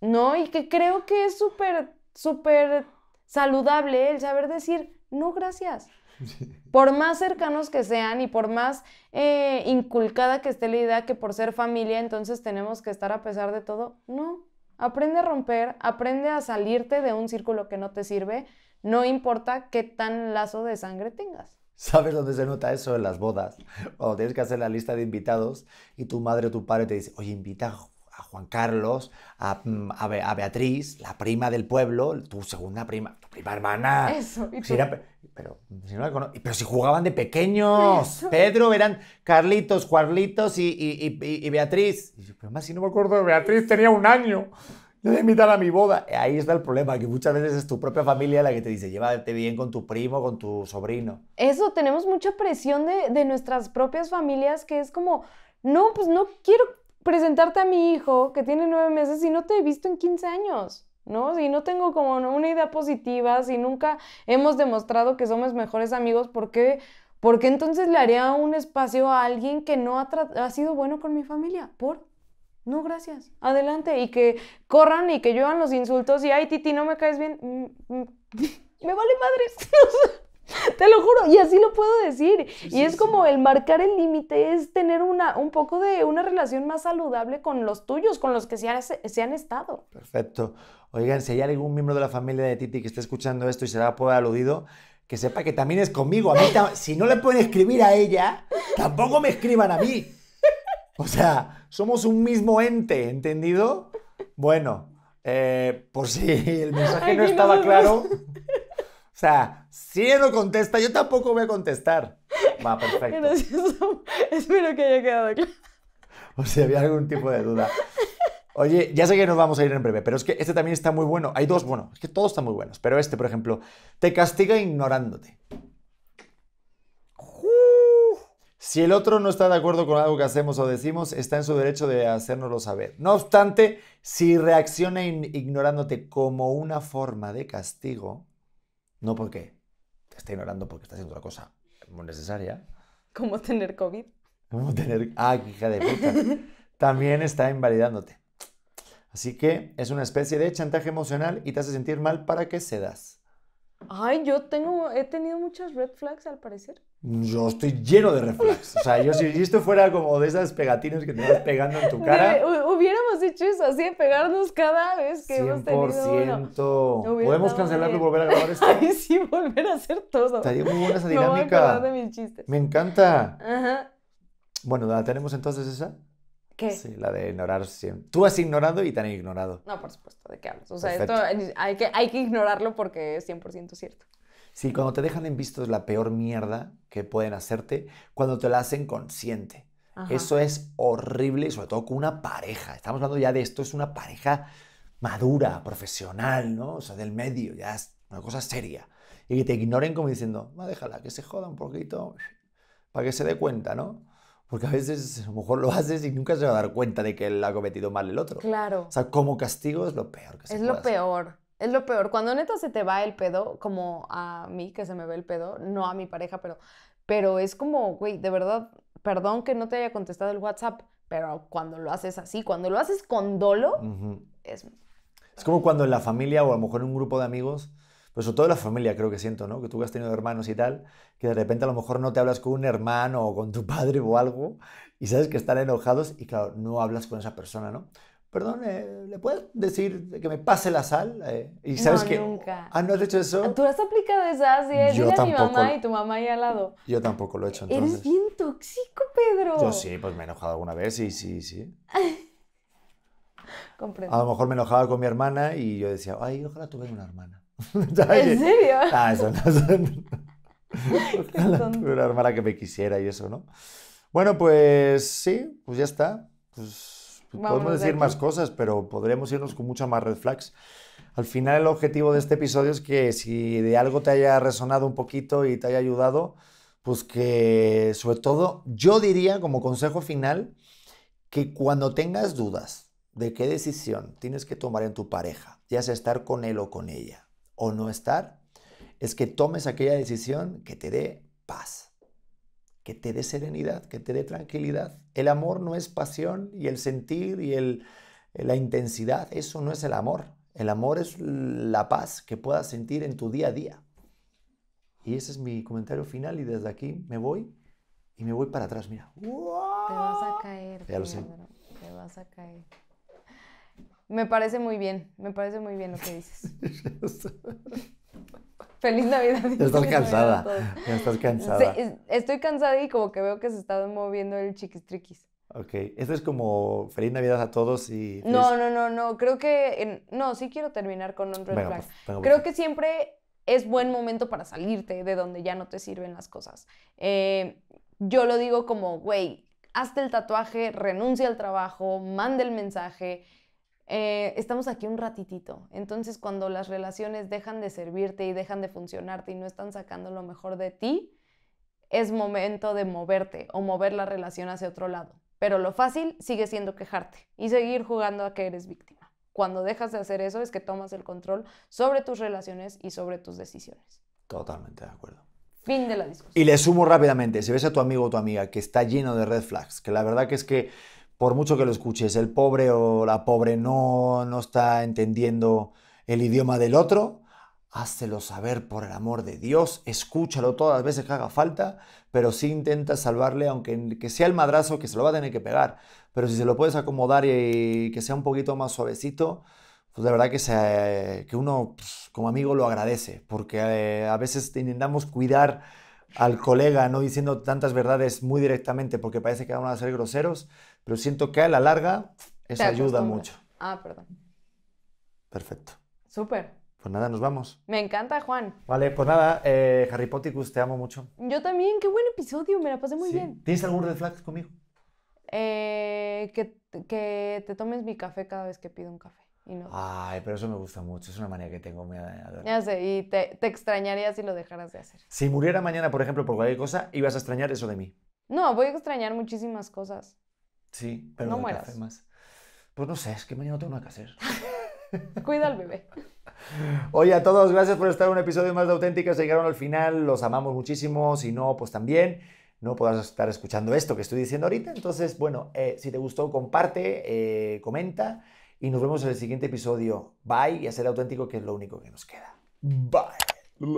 B: ¿No? Y que creo que es súper, súper saludable el saber decir, no, gracias. Por más cercanos que sean y por más eh, inculcada que esté la idea que por ser familia entonces tenemos que estar a pesar de todo, no. Aprende a romper, aprende a salirte de un círculo que no te sirve no importa qué tan lazo de sangre tengas.
A: ¿Sabes dónde se nota eso? En las bodas. O tienes que hacer la lista de invitados y tu madre o tu padre te dice, oye, invita a Juan Carlos, a, mm, Beatriz, la prima del pueblo, tu segunda prima, tu prima hermana. Eso, ¿y pero, si pero si jugaban de pequeños. Pedro eran Carlitos, Juarlitos y, y, y, Beatriz. Y yo, pero más si no me acuerdo de Beatriz, tenía un año. De invitar a mi boda. Eh, ahí está el problema, que muchas veces es tu propia familia la que te dice, llévate bien con tu primo, con tu sobrino.
B: Eso, tenemos mucha presión de, de nuestras propias familias que es como, no, pues no quiero presentarte a mi hijo que tiene nueve meses y no te he visto en 15 años. ¿no? Si no tengo como una idea positiva, si nunca hemos demostrado que somos mejores amigos, ¿por qué, entonces le haría un espacio a alguien que no ha, ha sido bueno con mi familia? ¿Por qué? No, gracias. Adelante. Y que corran y que llevan los insultos y, ay, Titi, no me caes bien. Mm, mm, me vale madre, Te lo juro, y así lo puedo decir. y es como el marcar el límite, es tener una, un poco de una relación más saludable con los tuyos, con los que se, han estado.
A: Perfecto. Oigan, si hay algún miembro de la familia de Titi que está escuchando esto y se da por aludido, que sepa que también es conmigo. A mí, si no le pueden escribir a ella, tampoco me escriban a mí. O sea, somos un mismo ente, ¿entendido? Bueno, eh, por pues si el mensaje no estaba claro. O sea, si él no contesta, yo tampoco voy a contestar. Va, perfecto.
B: espero que haya quedado claro.
A: O si sea, había algún tipo de duda. Oye, ya sé que nos vamos a ir en breve, pero es que este también está muy bueno. Hay dos, bueno, es que todos están muy buenos, pero este, por ejemplo, te castiga ignorándote. Si el otro no está de acuerdo con algo que hacemos o decimos, está en su derecho de hacérnoslo saber. No obstante, si reacciona ignorándote como una forma de castigo, no porque te está ignorando porque está haciendo una cosa muy necesaria.
B: Como tener COVID.
A: Como tener... Ah, hija de puta. También está invalidándote. Así que es una especie de chantaje emocional y te hace sentir mal para que cedas.
B: Ay, yo tengo, he tenido muchas red flags al parecer
A: yo estoy lleno de reflex. O sea, yo si esto fuera como de esas pegatinas que te vas pegando en tu cara.
B: Hubiéramos hecho eso así, pegarnos cada vez que hemos tenido. Uno.
A: Podemos cancelarlo y volver a grabar
B: esto. Ay, sí, volver a hacer todo. Estaría muy buena esa dinámica. Me, voy a de
A: Me encanta. Ajá. Bueno, ¿la tenemos entonces esa? ¿Qué? Sí, la de ignorar siempre. Tú has ignorado y te han ignorado. No, por supuesto, ¿de qué hablas? O sea, esto
B: hay que, hay que ignorarlo porque es 100% cierto.
A: Sí, cuando te dejan en visto es la peor mierda que pueden hacerte, cuando te la hacen consciente. Eso es horrible, sobre todo con una pareja. Estamos hablando ya de esto, es una pareja madura, profesional, ¿no? O sea, del medio, ya es una cosa seria. Y que te ignoren como diciendo, va, ah, déjala, que se joda un poquito, para que se dé cuenta, ¿no? Porque a veces a lo mejor lo haces y nunca se va a dar cuenta de que él ha cometido mal el otro. Claro. O sea, como castigo es lo peor
B: que se Es lo peor. Es lo peor. Cuando neta se te va el pedo, como a mí que se me ve el pedo, no a mi pareja, pero, pero es como, güey, de verdad, perdón que no te haya contestado el WhatsApp, pero cuando lo haces así, cuando lo haces con dolo, es...
A: Es como cuando en la familia o a lo mejor en un grupo de amigos, pues sobre todo en la familia creo que siento, ¿no? Que tú has tenido hermanos y tal, que de repente a lo mejor no te hablas con un hermano o con tu padre o algo y sabes que están enojados y claro, no hablas con esa persona, ¿no? perdón, eh, ¿le puedes decir que me pase la sal? Eh, y sabes no, Nunca. Ah, ¿no has hecho eso?
B: Tú has aplicado esas y es. a mi mamá y tu mamá ahí al lado.
A: Yo tampoco lo he hecho entonces. Eres
B: bien tóxico, Pedro. Yo sí,
A: pues me he enojado alguna vez sí, sí, sí. Comprendo. A lo mejor me enojaba con mi hermana y yo decía, ay, ojalá tuviera una hermana. ¿En serio? Ah, eso no. es... no. una hermana que me quisiera y eso, ¿no? Bueno, pues sí, pues ya está. Pues pues podemos decir más cosas, pero podremos irnos con mucha más red flags. Al final el objetivo de este episodio es que si de algo te haya resonado un poquito y te haya ayudado, pues que sobre todo yo diría como consejo final que cuando tengas dudas de qué decisión tienes que tomar en tu pareja, ya sea estar con él o con ella, o no estar, es que tomes aquella decisión que te dé paz que te dé serenidad, que te dé tranquilidad. El amor no es pasión y el sentir y la intensidad, eso no es el amor. El amor es la paz que puedas sentir en tu día a día. Y ese es mi comentario final y desde aquí me voy y me voy para atrás, mira.
B: Te vas a caer. Ya lo sé. Te vas a caer. Me parece muy bien, me parece muy bien lo que dices. Feliz Navidad. estás cansada.
A: estás cansada.
B: estoy cansada y como que veo que se está moviendo el chiquistriquis.
A: Ok, esto es como feliz Navidad a todos y... No,
B: no, no, no, creo que... No, sí quiero terminar con un red pues, creo que siempre es buen momento para salirte de donde ya no te sirven las cosas. Eh, yo lo digo como, güey, hazte el tatuaje, renuncia al trabajo, manda el mensaje, eh, estamos aquí un ratitito. Entonces cuando las relaciones dejan de servirte y dejan de funcionarte y no están sacando lo mejor de ti, es momento de moverte o mover la relación hacia otro lado. Pero lo fácil sigue siendo quejarte y seguir jugando a que eres víctima. Cuando dejas de hacer eso es que tomas el control sobre tus relaciones y sobre tus
A: decisiones. Totalmente de acuerdo.
B: Fin de la discusión.
A: Y le sumo rápidamente, si ves a tu amigo o tu amiga que está lleno de red flags, que la verdad que es que por mucho que lo escuches, el pobre o la pobre no, no está entendiendo el idioma del otro, Hácelo saber por el amor de Dios, escúchalo todas las veces que haga falta, pero sí intenta salvarle, aunque que sea el madrazo que se lo va a tener que pegar. Pero si se lo puedes acomodar y que sea un poquito más suavecito, pues de verdad que, se, que uno pues, como amigo lo agradece, porque eh, a veces intentamos cuidar al colega no diciendo tantas verdades muy directamente porque parece que van a ser groseros, pero siento que a la larga eso ayuda mucho. Ah, perdón. Perfecto. Súper. Pues nada, nos vamos.
B: Me encanta, Juan.
A: Vale, pues nada, eh, Harry Potter, te amo mucho.
B: Yo también, qué buen episodio, me la pasé muy bien.
A: ¿Tienes algún red flag conmigo?
B: Eh, que, que, te tomes mi café cada vez que pido un café. no.
A: Ay, pero eso me gusta mucho, es una manía que tengo, me Ya
B: sé, y te, te extrañaría si lo dejaras de hacer.
A: Si muriera mañana, por ejemplo, por cualquier cosa, ibas a extrañar eso de mí.
B: No, voy a extrañar muchísimas cosas.
A: Sí, pero no mueras. más. Pues no sé, es que mañana tengo nada que hacer.
B: Cuida al bebé.
A: Oye, a todos, gracias por estar en un episodio más de Auténticas. Llegaron al final, los amamos muchísimo. Si no, pues también no podrás estar escuchando esto que estoy diciendo ahorita. Entonces, bueno, eh, si te gustó, comparte, eh, comenta y nos vemos en el siguiente episodio. Bye y a ser auténtico, que es lo único que nos queda. Bye.